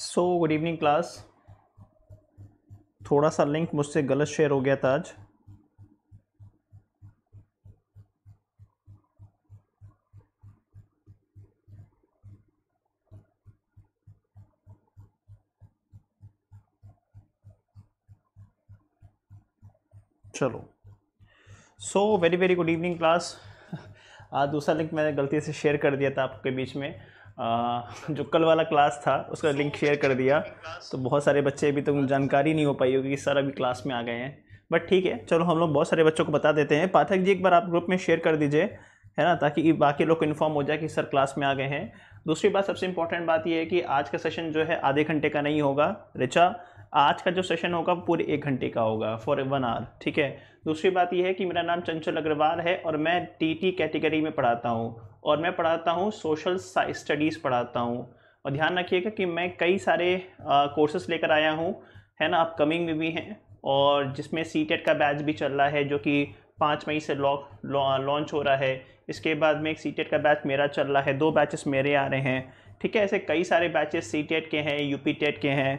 So good evening class थोड़ा सा link मुझसे गलत शेयर हो गया था आज चलो so very very good evening class आज दूसरा लिंक मैंने गलती से शेयर कर दिया था आपके बीच में जो कल वाला क्लास था उसका लिंक शेयर कर दिया तो बहुत सारे बच्चे अभी तक तो जानकारी नहीं हो पाई होगी कि सर अभी क्लास में आ गए हैं बट ठीक है चलो हम लोग बहुत सारे बच्चों को बता देते हैं पाठक जी एक बार आप ग्रुप में शेयर कर दीजिए है ना ताकि बाकी लोग को इन्फॉर्म हो जाए कि सर क्लास में आ गए हैं दूसरी बात सबसे इंपॉर्टेंट बात यह है कि आज का सेशन जो है आधे घंटे का नहीं होगा रिचा आज का जो सेशन होगा वो पूरे एक घंटे का होगा फॉर वन आवर ठीक है दूसरी बात यह है कि मेरा नाम चंचल अग्रवाल है और मैं टीटी कैटेगरी में पढ़ाता हूँ और मैं पढ़ाता हूँ सोशल स्टडीज़ पढ़ाता हूँ और ध्यान रखिएगा कि मैं कई सारे कोर्सेस लेकर आया हूँ है ना अपकमिंग में भी हैं और जिसमें सी e का बैच भी चल रहा है जो कि पाँच मई से लॉन्च हो रहा है इसके बाद में एक सी e का बैच मेरा चल रहा है दो बैचेस मेरे आ रहे हैं ठीक है ऐसे कई सारे बैचेस सी e के हैं यू के हैं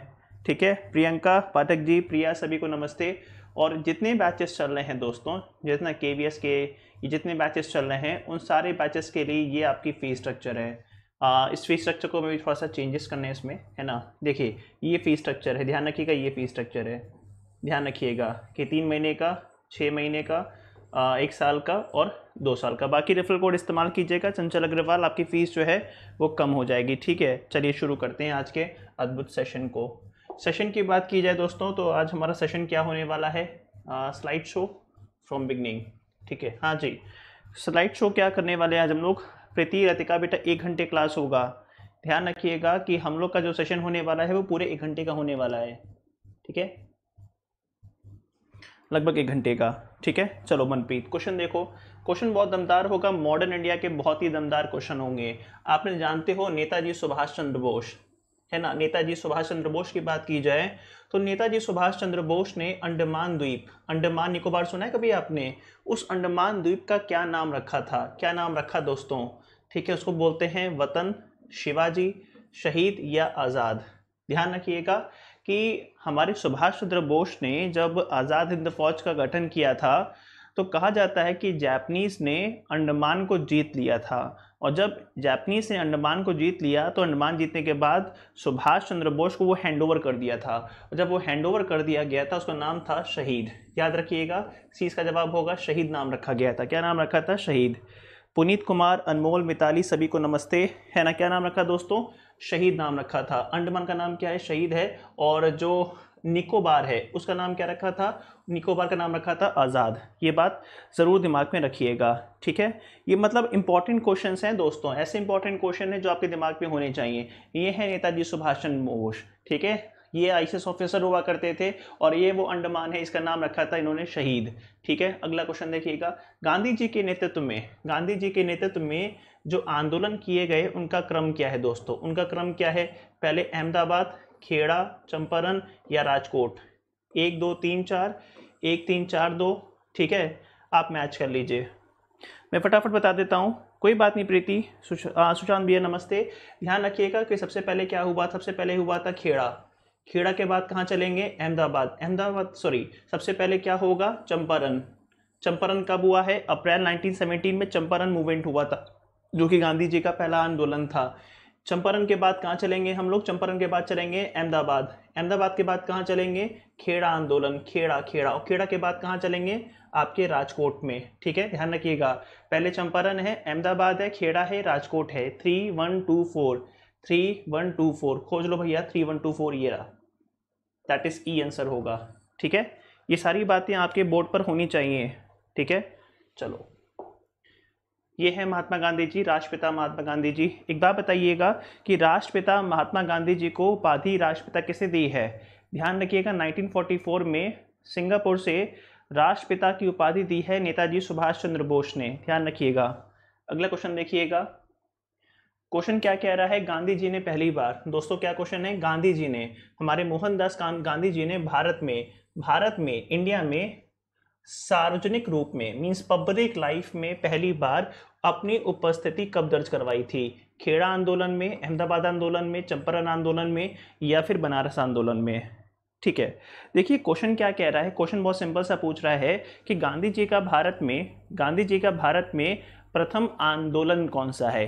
ठीक है प्रियंका पाठक जी प्रिया सभी को नमस्ते और जितने बैचेस चल रहे हैं दोस्तों जितना के के ये जितने बैचेस चल रहे हैं उन सारे बैचेस के लिए ये आपकी फ़ी स्ट्रक्चर है आ, इस फी स्ट्रक्चर को भी थोड़ा सा चेंजेस करने हैं इसमें है ना देखिए ये फ़ी स्ट्रक्चर है ध्यान रखिएगा ये फ़ी स्ट्रक्चर है ध्यान रखिएगा कि तीन महीने का छः महीने का आ, एक साल का और दो साल का बाकी रेफरल कोड इस्तेमाल कीजिएगा चंचल अग्रवाल आपकी फ़ीस जो है वो कम हो जाएगी ठीक है चलिए शुरू करते हैं आज के अद्भुत सेशन को सेशन की बात की जाए दोस्तों तो आज हमारा सेशन क्या होने वाला है स्लाइड शो फ्रॉम बिगनिंग ठीक है हाँ जी स्लाइड शो क्या करने वाले हैं आज हम लोग प्रति रतिका बेटा एक घंटे क्लास होगा ध्यान रखिएगा कि हम लोग का जो सेशन होने वाला है वो पूरे एक घंटे का होने वाला है ठीक है लगभग एक घंटे का ठीक है चलो मनप्रीत क्वेश्चन देखो क्वेश्चन बहुत दमदार होगा मॉडर्न इंडिया के बहुत ही दमदार क्वेश्चन होंगे आपने जानते हो नेताजी सुभाष चंद्र बोस है ना नेताजी सुभाष चंद्र बोस की बात की जाए तो नेताजी सुभाष चंद्र बोस ने अंडमान द्वीप अंडमान निकोबार सुना है कभी आपने उस अंडमान द्वीप का क्या नाम रखा था क्या नाम रखा दोस्तों ठीक है उसको बोलते हैं वतन शिवाजी शहीद या आज़ाद ध्यान रखिएगा कि हमारे सुभाष चंद्र बोस ने जब आज़ाद हिंद फौज का गठन किया था तो कहा जाता है कि जापनीज ने अंडमान को जीत लिया था और जब जापनीज ने अंडमान को जीत लिया तो अंडमान जीतने के बाद सुभाष चंद्र बोस को वो हैंडओवर कर दिया था और जब वो हैंडओवर कर दिया गया था उसका नाम था शहीद याद रखिएगा सी इसका जवाब होगा शहीद नाम रखा गया था क्या नाम रखा था शहीद पुनीत कुमार अनमोल मिताली सभी को नमस्ते है ना क्या नाम रखा दोस्तों शहीद नाम रखा था अंडमान का नाम क्या है शहीद है और जो निकोबार है उसका नाम क्या रखा था निकोबार का नाम रखा था आज़ाद ये बात ज़रूर दिमाग में रखिएगा ठीक है ये मतलब इंपॉर्टेंट क्वेश्चन हैं दोस्तों ऐसे इंपॉर्टेंट क्वेश्चन हैं जो आपके दिमाग में होने चाहिए ये है नेताजी सुभाष चंद्र बोस ठीक है ये आई ऑफिसर हुआ करते थे और ये वो अंडमान है इसका नाम रखा था इन्होंने शहीद ठीक है अगला क्वेश्चन देखिएगा गांधी जी के नेतृत्व में गांधी जी के नेतृत्व में जो आंदोलन किए गए उनका क्रम क्या है दोस्तों उनका क्रम क्या है पहले अहमदाबाद खेड़ा चंपारण या राजकोट एक दो तीन चार एक तीन चार दो ठीक है आप मैच कर लीजिए मैं फटाफट बता देता हूँ कोई बात नहीं प्रीति सुशांत भैया नमस्ते ध्यान रखिएगा कि सबसे पहले क्या हुआ सबसे पहले हुआ था खेड़ा खेड़ा के बाद कहाँ चलेंगे अहमदाबाद अहमदाबाद सॉरी सबसे पहले क्या होगा चंपारण चंपारण कब हुआ है अप्रैल 1917 में चंपारण मूवमेंट हुआ था जो कि गांधी जी का पहला आंदोलन था चंपारण के बाद कहाँ चलेंगे हम लोग चंपारण के बाद चलेंगे अहमदाबाद अहमदाबाद के बाद कहाँ चलेंगे खेड़ा आंदोलन खेड़ा खेड़ा और खेड़ा के बाद कहाँ चलेंगे आपके राजकोट में ठीक है ध्यान रखिएगा पहले चंपारण है अहमदाबाद है खेड़ा है राजकोट है three one two four three one two four खोज लो भैया थ्री वन टू फोर ये रहा दैट इज़ ई आंसर होगा ठीक है ये सारी बातें आपके बोर्ड पर होनी चाहिए ठीक है चलो ये है महात्मा गांधी जी राष्ट्रपिता महात्मा गांधी जी एक बार बताइएगा कि राष्ट्रपिता महात्मा गांधी जी को उपाधि राष्ट्रपिता किसे दी है ध्यान रखिएगा 1944 में सिंगापुर से राष्ट्रपिता की उपाधि दी है नेताजी सुभाष चंद्र बोस ने ध्यान रखिएगा अगला क्वेश्चन देखिएगा क्वेश्चन क्या कह रहा है गांधी जी ने पहली बार दोस्तों क्या क्वेश्चन है गांधी जी ने हमारे मोहनदास गांधी जी ने भारत में भारत में इंडिया में सार्वजनिक रूप में मीन्स पब्लिक लाइफ में पहली बार अपनी उपस्थिति कब दर्ज करवाई थी खेड़ा आंदोलन में अहमदाबाद आंदोलन में चंपारण आंदोलन में या फिर बनारस आंदोलन में ठीक है देखिए क्वेश्चन क्या कह रहा है क्वेश्चन बहुत सिंपल सा पूछ रहा है कि गांधी जी का भारत में गांधी जी का भारत में प्रथम आंदोलन कौन सा है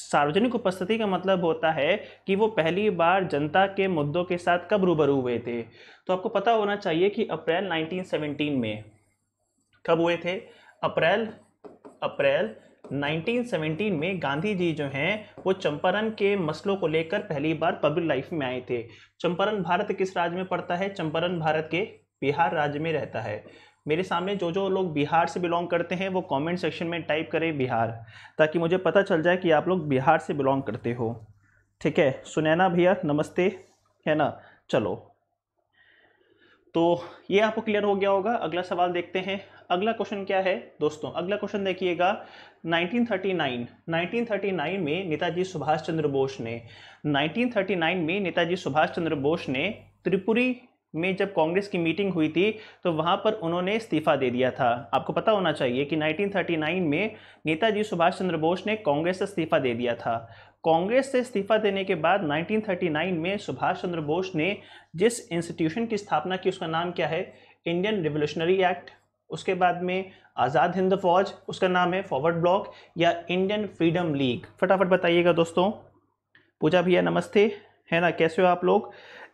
सार्वजनिक उपस्थिति का मतलब होता है कि वो पहली बार जनता के मुद्दों के साथ कब रूबरू हुए थे तो आपको पता होना चाहिए कि अप्रैल 1917 में कब हुए थे अप्रैल अप्रैल 1917 में गांधी जी जो हैं वो चंपारण के मसलों को लेकर पहली बार पब्लिक लाइफ में आए थे चंपारण भारत किस राज्य में पड़ता है चंपारण भारत के बिहार राज्य में रहता है मेरे सामने जो जो लोग बिहार से बिलोंग करते हैं वो कमेंट सेक्शन में टाइप करें बिहार ताकि मुझे पता चल जाए कि आप लोग बिहार से बिलोंग करते हो ठीक है सुनैना भैया नमस्ते है ना चलो तो ये आपको क्लियर हो गया होगा अगला सवाल देखते हैं अगला क्वेश्चन क्या है दोस्तों अगला क्वेश्चन देखिएगा 1939 1939 में नेताजी सुभाष चंद्र बोस ने 1939 में नेताजी सुभाष चंद्र बोस ने त्रिपुरी में जब कांग्रेस की मीटिंग हुई थी तो वहाँ पर उन्होंने इस्तीफा दे दिया था आपको पता होना चाहिए कि 1939 में नेताजी सुभाष चंद्र बोस ने कांग्रेस से इस्तीफा दे दिया था कांग्रेस से इस्तीफा देने के बाद 1939 में सुभाष चंद्र बोस ने जिस इंस्टीट्यूशन की स्थापना की उसका नाम क्या है इंडियन रिवोल्यूशनरी एक्ट उसके बाद में आज़ाद हिंद फौज उसका नाम है फॉरवर्ड ब्लॉक या इंडियन फ्रीडम लीग फटाफट बताइएगा दोस्तों पूजा भैया नमस्ते है ना कैसे हो आप लोग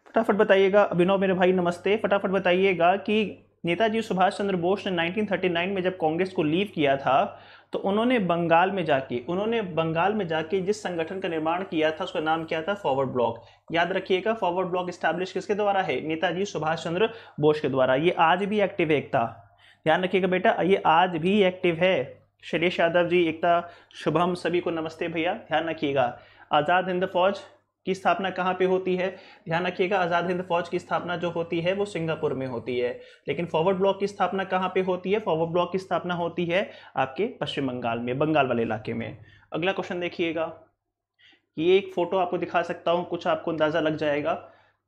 फटाफट बताइएगा अभिनव मेरे भाई नमस्ते फटाफट बताइएगा कि नेताजी सुभाष चंद्र बोस ने 1939 में जब कांग्रेस को लीव किया था तो उन्होंने बंगाल में जाके उन्होंने बंगाल में जाके जिस संगठन का निर्माण किया था उसका नाम क्या था फॉरवर्ड ब्लॉक याद रखिएगा फॉरवर्ड ब्लॉक स्टैब्लिश किसके द्वारा है नेताजी सुभाष चंद्र बोस के द्वारा ये आज भी एक्टिव है एकता ध्यान रखिएगा बेटा ये आज भी एक्टिव है शैलेश यादव जी एकता शुभम सभी को नमस्ते भैया ध्यान रखिएगा आज़ाद हिंद फौज की स्थापना कहाँ पे होती है ध्यान रखिएगा आज़ाद हिंद फौज की स्थापना जो होती है वो सिंगापुर में होती है लेकिन फॉरवर्ड ब्लॉक की स्थापना कहाँ पे होती है फॉरवर्ड ब्लॉक की स्थापना होती है आपके पश्चिम बंगाल में बंगाल वाले इलाके में अगला क्वेश्चन देखिएगा ये एक फ़ोटो आपको दिखा सकता हूँ कुछ आपको अंदाज़ा लग जाएगा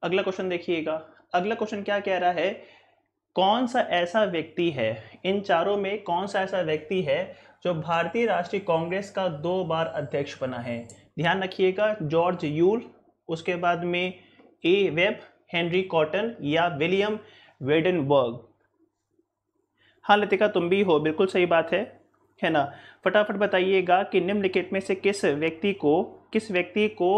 अगला क्वेश्चन देखिएगा अगला क्वेश्चन क्या कह रहा है कौन सा ऐसा व्यक्ति है इन चारों में कौन सा ऐसा व्यक्ति है जो भारतीय राष्ट्रीय कांग्रेस का दो बार अध्यक्ष बना है ध्यान रखिएगा जॉर्ज यूल उसके बाद में ए वेब हेनरी कॉटन या विलियम वेडनबर्ग हाँ लतिका तुम भी हो बिल्कुल सही बात है है ना फटाफट बताइएगा कि निम्नलिखित में से किस व्यक्ति को किस व्यक्ति को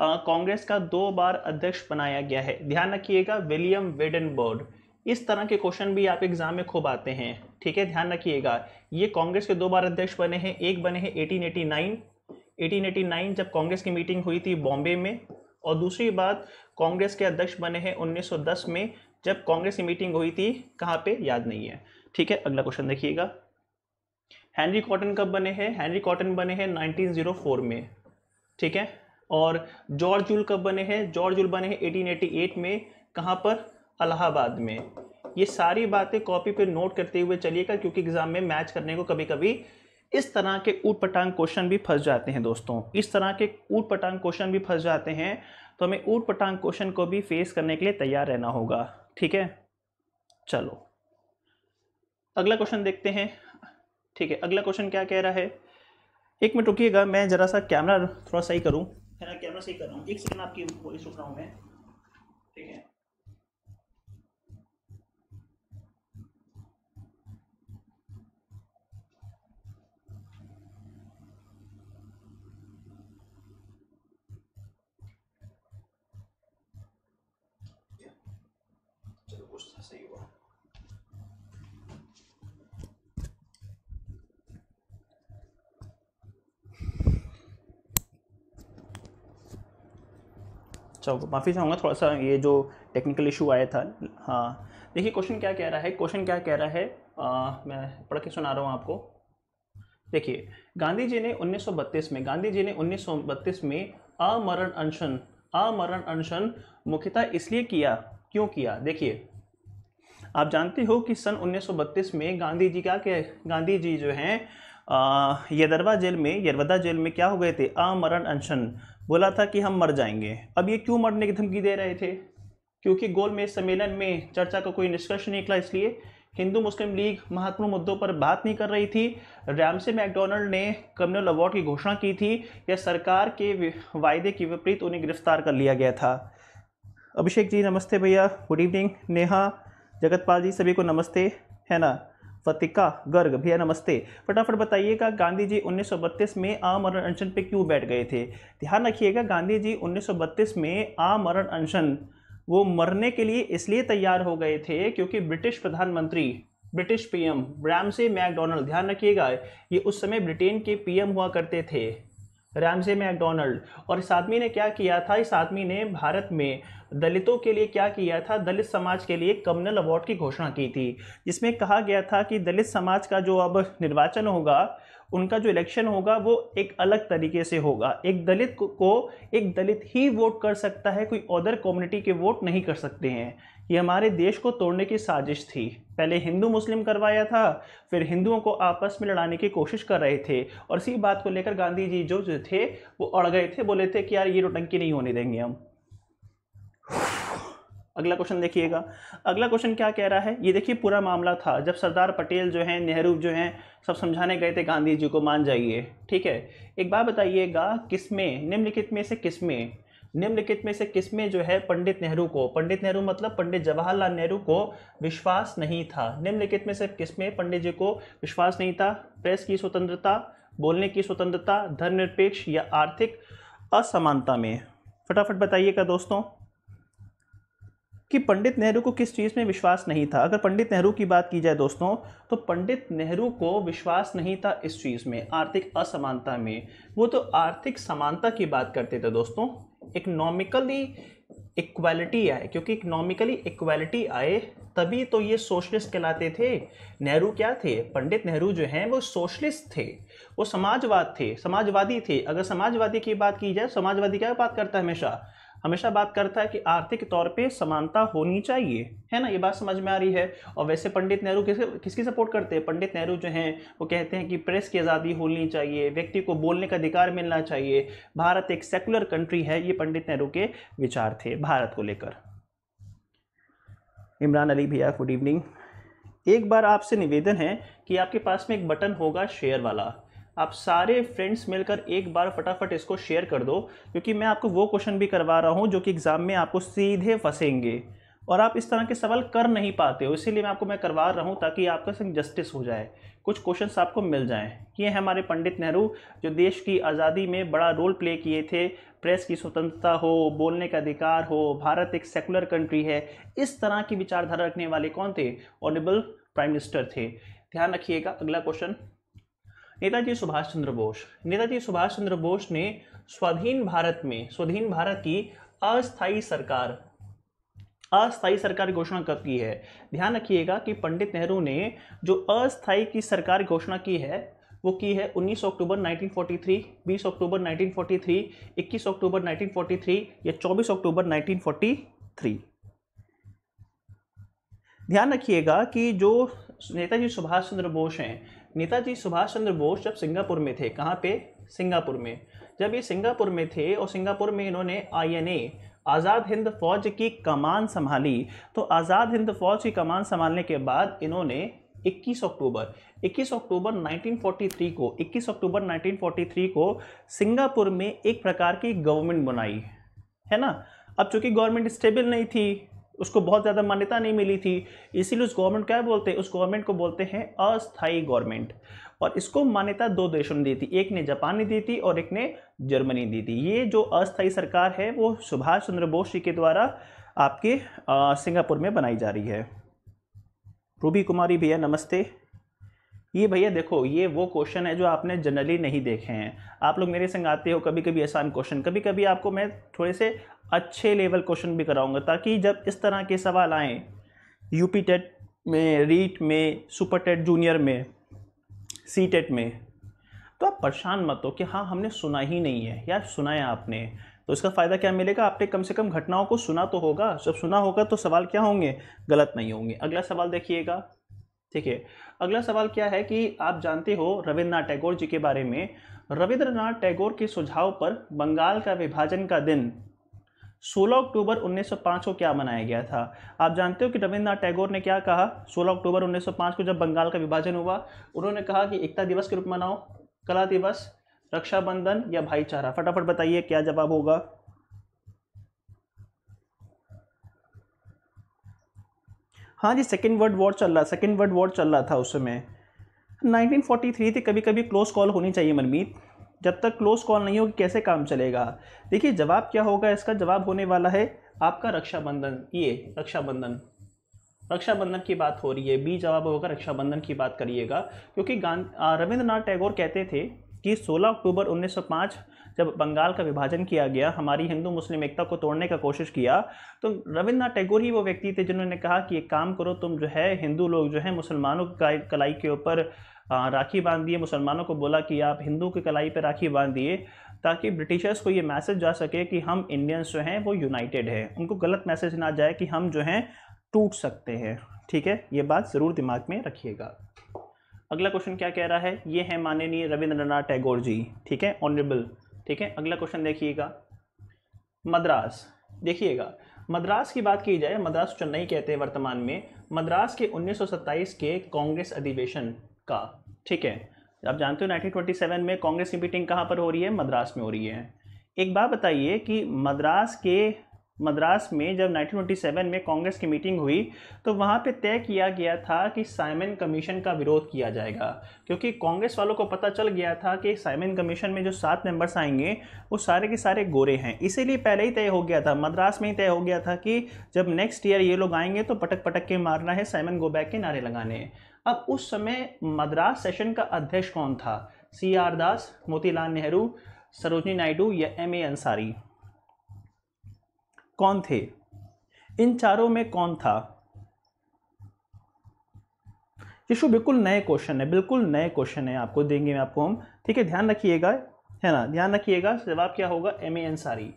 कांग्रेस का दो बार अध्यक्ष बनाया गया है ध्यान रखिएगा विलियम वेडनबर्ग इस तरह के क्वेश्चन भी आप एग्जाम में खूब आते हैं ठीक है ध्यान रखिएगा ये कांग्रेस के दो बार अध्यक्ष बने हैं एक बने हैं 1889 1889 जब कांग्रेस की मीटिंग हुई थी बॉम्बे में और दूसरी बात कांग्रेस के अध्यक्ष बने हैं 1910 में जब कांग्रेस की मीटिंग हुई थी कहाँ पे याद नहीं है ठीक है अगला क्वेश्चन देखिएगा हैंनरी कॉटन कब बने हैं हैंनरी कॉटन बने हैं 1904 में ठीक है और जॉर्ज जुल कब बने हैं जॉर्ज जुल बने हैं एटीन में कहाँ पर अलाहाबाद में ये सारी बातें कॉपी पे नोट करते हुए चलिएगा क्योंकि एग्जाम में मैच करने को कभी कभी इस तरह के ऊट पटांग क्वेश्चन भी फंस जाते हैं दोस्तों इस तरह के ऊट पटांग क्वेश्चन भी फंस जाते हैं तो हमें ऊट पटांग क्वेश्चन को भी फेस करने के लिए तैयार रहना होगा ठीक है चलो अगला क्वेश्चन देखते हैं ठीक है अगला क्वेश्चन क्या कह रहा है एक मिनट रुकिएगा मैं ज़रा सा कैमरा थोड़ा सही करूँ है ना कैमरा सही कर रहा हूँ एक सेकेंड आपकी वॉइस रुक रहा हूँ मैं ठीक है दोस्त सही हुआ अच्छा माफ़ी चाहूँगा थोड़ा सा ये जो टेक्निकल इशू आया था हाँ देखिए क्वेश्चन क्या कह रहा है क्वेश्चन क्या कह रहा है आ, मैं पढ़ के सुना रहा हूँ आपको देखिए गांधी जी ने 1932 में गांधी जी ने 1932 में अमरण अनशन अमरण अनशन मुख्यतः इसलिए किया क्यों किया देखिए आप जानते हो कि सन 1932 में गांधी जी का क्या गांधी जी जो हैं यदरवा जेल में यरवदा जेल में क्या हो गए थे अमरण अनशन बोला था कि हम मर जाएंगे अब ये क्यों मरने की धमकी दे रहे थे क्योंकि गोलमेज सम्मेलन में चर्चा का कोई निष्कर्ष नहीं निकला इसलिए हिंदू मुस्लिम लीग महत्वपूर्ण मुद्दों पर बात नहीं कर रही थी रैमसे मैकडोनल्ड ने कम्युनल अवार्ड की घोषणा की थी या सरकार के वायदे के विपरीत उन्हें गिरफ्तार कर लिया गया था अभिषेक जी नमस्ते भैया गुड इवनिंग नेहा जगतपाल जी सभी को नमस्ते है ना फतिका गर्ग भैया नमस्ते फटाफट बताइएगा गांधी जी उन्नीस में आमरण अनशन पे क्यों बैठ गए थे ध्यान रखिएगा गांधी जी उन्नीस में आमरण अनशन वो मरने के लिए इसलिए तैयार हो गए थे क्योंकि ब्रिटिश प्रधानमंत्री ब्रिटिश पीएम रैमसे मैकडोनल्ड ध्यान रखिएगा ये उस समय ब्रिटेन के पीएम हुआ करते थे रैमसे मैकडोनल्ड और इस आदमी ने क्या किया था इस आदमी ने भारत में दलितों के लिए क्या किया था दलित समाज के लिए कम्युनल अवार्ड की घोषणा की थी जिसमें कहा गया था कि दलित समाज का जो अब निर्वाचन होगा उनका जो इलेक्शन होगा वो एक अलग तरीके से होगा एक दलित को एक दलित ही वोट कर सकता है कोई अदर कम्युनिटी के वोट नहीं कर सकते हैं ये हमारे देश को तोड़ने की साजिश थी पहले हिंदू मुस्लिम करवाया था फिर हिंदुओं को आपस में लड़ाने की कोशिश कर रहे थे और इसी बात को लेकर गांधी जी जो जो थे वो अड़ गए थे बोले थे कि यार ये रोटंकी नहीं होने देंगे हम अगला क्वेश्चन देखिएगा अगला क्वेश्चन क्या कह रहा है ये देखिए पूरा मामला था जब सरदार पटेल जो हैं नेहरू जो हैं सब समझाने गए थे गांधी जी को मान जाइए ठीक है एक बात बताइएगा किसमें निम्नलिखित में से किसमें निम्नलिखित में से किसमें जो है पंडित नेहरू को पंडित नेहरू मतलब पंडित जवाहरलाल नेहरू को विश्वास नहीं था निम्नलिखित में से किसमें पंडित जी को विश्वास नहीं था प्रेस की स्वतंत्रता बोलने की स्वतंत्रता धर्मनिरपेक्ष या आर्थिक असमानता में फटाफट बताइएगा दोस्तों कि पंडित नेहरू को किस चीज़ में विश्वास नहीं था अगर पंडित नेहरू की बात की जाए दोस्तों तो पंडित नेहरू को विश्वास नहीं था इस चीज़ में आर्थिक असमानता में वो तो आर्थिक समानता की बात करते थे दोस्तों इकनॉमिकली इक्वालिटी आए क्योंकि इकनॉमिकली इक्वालिटी आए तभी तो ये सोशलिस्ट कहलाते थे नेहरू क्या थे पंडित नेहरू जो हैं वो सोशलिस्ट थे वो समाजवाद थे समाजवादी थे अगर समाजवादी की बात की जाए समाजवादी क्या बात करता है हमेशा हमेशा बात करता है कि आर्थिक तौर पे समानता होनी चाहिए है ना ये बात समझ में आ रही है और वैसे पंडित नेहरू किस किसकी सपोर्ट करते हैं पंडित नेहरू जो हैं वो कहते हैं कि प्रेस की आज़ादी होनी चाहिए व्यक्ति को बोलने का अधिकार मिलना चाहिए भारत एक सेकुलर कंट्री है ये पंडित नेहरू के विचार थे भारत को लेकर इमरान अली भैया गुड इवनिंग एक बार आपसे निवेदन है कि आपके पास में एक बटन होगा शेयर वाला आप सारे फ्रेंड्स मिलकर एक बार फटाफट इसको शेयर कर दो क्योंकि मैं आपको वो क्वेश्चन भी करवा रहा हूँ जो कि एग्ज़ाम में आपको सीधे फंसेंगे और आप इस तरह के सवाल कर नहीं पाते हो इसीलिए मैं आपको मैं करवा रहा हूँ ताकि आपका संग जस्टिस हो जाए कुछ क्वेश्चन आपको मिल जाएँ ये हैं हमारे पंडित नेहरू जो देश की आज़ादी में बड़ा रोल प्ले किए थे प्रेस की स्वतंत्रता हो बोलने का अधिकार हो भारत एक सेकुलर कंट्री है इस तरह की विचारधारा रखने वाले कौन थे ऑनरेबल प्राइम मिनिस्टर थे ध्यान रखिएगा अगला क्वेश्चन नेताजी सुभाष चंद्र बोस नेताजी सुभाष चंद्र बोस ने स्वाधीन भारत में स्वाधीन भारत की अस्थाई सरकार अस्थाई सरकार घोषणा कब की है ध्यान रखिएगा कि पंडित नेहरू ने जो अस्थाई की सरकार घोषणा की है वो की है 19 अक्टूबर 1943, 20 अक्टूबर 1943, 21 अक्टूबर 1943 या 24 अक्टूबर 1943। ध्यान रखिएगा कि जो नेताजी सुभाष चंद्र बोस हैं नेताजी सुभाष चंद्र बोस जब सिंगापुर में थे कहाँ पे सिंगापुर में जब ये सिंगापुर में थे और सिंगापुर में इन्होंने आईएनए आज़ाद हिंद फौज की कमान संभाली तो आज़ाद हिंद फौज की कमान संभालने के बाद इन्होंने 21 अक्टूबर 21 अक्टूबर 1943 को 21 अक्टूबर 1943 को सिंगापुर में एक प्रकार की गवर्नमेंट बनाई है ना अब चूंकि गवर्नमेंट स्टेबल नहीं थी उसको बहुत ज़्यादा मान्यता नहीं मिली थी इसीलिए उस गवर्नमेंट क्या बोलते हैं उस गवर्नमेंट को बोलते हैं अस्थाई गवर्नमेंट और इसको मान्यता दो देशों ने दी थी एक ने जापान ने दी थी और एक ने जर्मनी दी थी ये जो अस्थाई सरकार है वो सुभाष चंद्र बोस जी के द्वारा आपके सिंगापुर में बनाई जा रही है रूबी कुमारी भैया नमस्ते ये भैया देखो ये वो क्वेश्चन है जो आपने जनरली नहीं देखे हैं आप लोग मेरे संग आते हो कभी कभी आसान क्वेश्चन कभी कभी आपको मैं थोड़े से अच्छे लेवल क्वेश्चन भी कराऊंगा ताकि जब इस तरह के सवाल आएँ यूपी टेट में रीट में सुपर टेट जूनियर में सी टेट में तो आप परेशान मत हो कि हाँ हमने सुना ही नहीं है यार सुनाया आपने तो इसका फ़ायदा क्या मिलेगा आपने कम से कम घटनाओं को सुना तो होगा जब सुना होगा तो सवाल क्या होंगे गलत नहीं होंगे अगला सवाल देखिएगा ठीक है अगला सवाल क्या है कि आप जानते हो रविन्द्रनाथ टैगोर जी के बारे में रविंद्रनाथ टैगोर के सुझाव पर बंगाल का विभाजन का दिन 16 अक्टूबर 1905 को क्या मनाया गया था आप जानते हो कि रविंद्रनाथ टैगोर ने क्या कहा 16 अक्टूबर 1905 को जब बंगाल का विभाजन हुआ उन्होंने कहा कि एकता दिवस के रूप में मनाओ कला दिवस रक्षाबंधन या भाईचारा फटाफट बताइए क्या जवाब होगा हाँ जी सेकेंड वर्ल्ड वॉर चल रहा सेकेंड वर्ल्ड वॉर चल रहा था उस समय 1943 थी कभी कभी क्लोज कॉल होनी चाहिए मनमीत जब तक क्लोज कॉल नहीं होगी कैसे काम चलेगा देखिए जवाब क्या होगा इसका जवाब होने वाला है आपका रक्षाबंधन ये रक्षाबंधन रक्षाबंधन की बात हो रही है बी जवाब होगा रक्षाबंधन की बात करिएगा क्योंकि गांध रविंद्रनाथ टैगोर कहते थे कि 16 अक्टूबर 1905 जब बंगाल का विभाजन किया गया हमारी हिंदू मुस्लिम एकता को तोड़ने का कोशिश किया तो रविन्द्रनाथ टैगोर ही वो व्यक्ति थे जिन्होंने कहा कि एक काम करो तुम जो है हिंदू लोग जो है मुसलमानों की कलाई के ऊपर राखी बांध दिए मुसलमानों को बोला कि आप हिंदू की कलाई पर राखी बांध दिए ताकि ब्रिटिशर्स को ये मैसेज जा सके कि हम इंडियंस जो हैं वो यूनाइटेड हैं उनको गलत मैसेज ना जाए कि हम जो हैं टूट सकते हैं ठीक है ये बात ज़रूर दिमाग में रखिएगा अगला क्वेश्चन क्या कह रहा है ये है माननीय रविंद्रनाथ टैगोर जी ठीक है ऑनरेबल ठीक है अगला क्वेश्चन देखिएगा मद्रास देखिएगा मद्रास की बात की जाए मद्रास चेन्नई कहते हैं वर्तमान में मद्रास के 1927 के कांग्रेस अधिवेशन का ठीक है आप जानते हो 1927 में कांग्रेस की मीटिंग कहाँ पर हो रही है मद्रास में हो रही है एक बात बताइए कि मद्रास के मद्रास में जब 1927 में कांग्रेस की मीटिंग हुई तो वहाँ पे तय किया गया था कि साइमन कमीशन का विरोध किया जाएगा क्योंकि कांग्रेस वालों को पता चल गया था कि साइमन कमीशन में जो सात मेंबर्स आएंगे वो सारे के सारे गोरे हैं इसीलिए पहले ही तय हो गया था मद्रास में ही तय हो गया था कि जब नेक्स्ट ईयर ये लोग आएंगे तो पटक पटक के मारना है साइमन गोबैक के नारे लगाने अब उस समय मद्रास सेशन का अध्यक्ष कौन था सी आर दास मोतीलाल नेहरू सरोजनी नायडू या एम ए अंसारी कौन थे इन चारों में कौन था यीशु बिल्कुल नए क्वेश्चन है बिल्कुल नए क्वेश्चन है आपको देंगे मैं आपको हम ठीक है ध्यान रखिएगा है ना ध्यान रखिएगा जवाब क्या होगा M A Ansari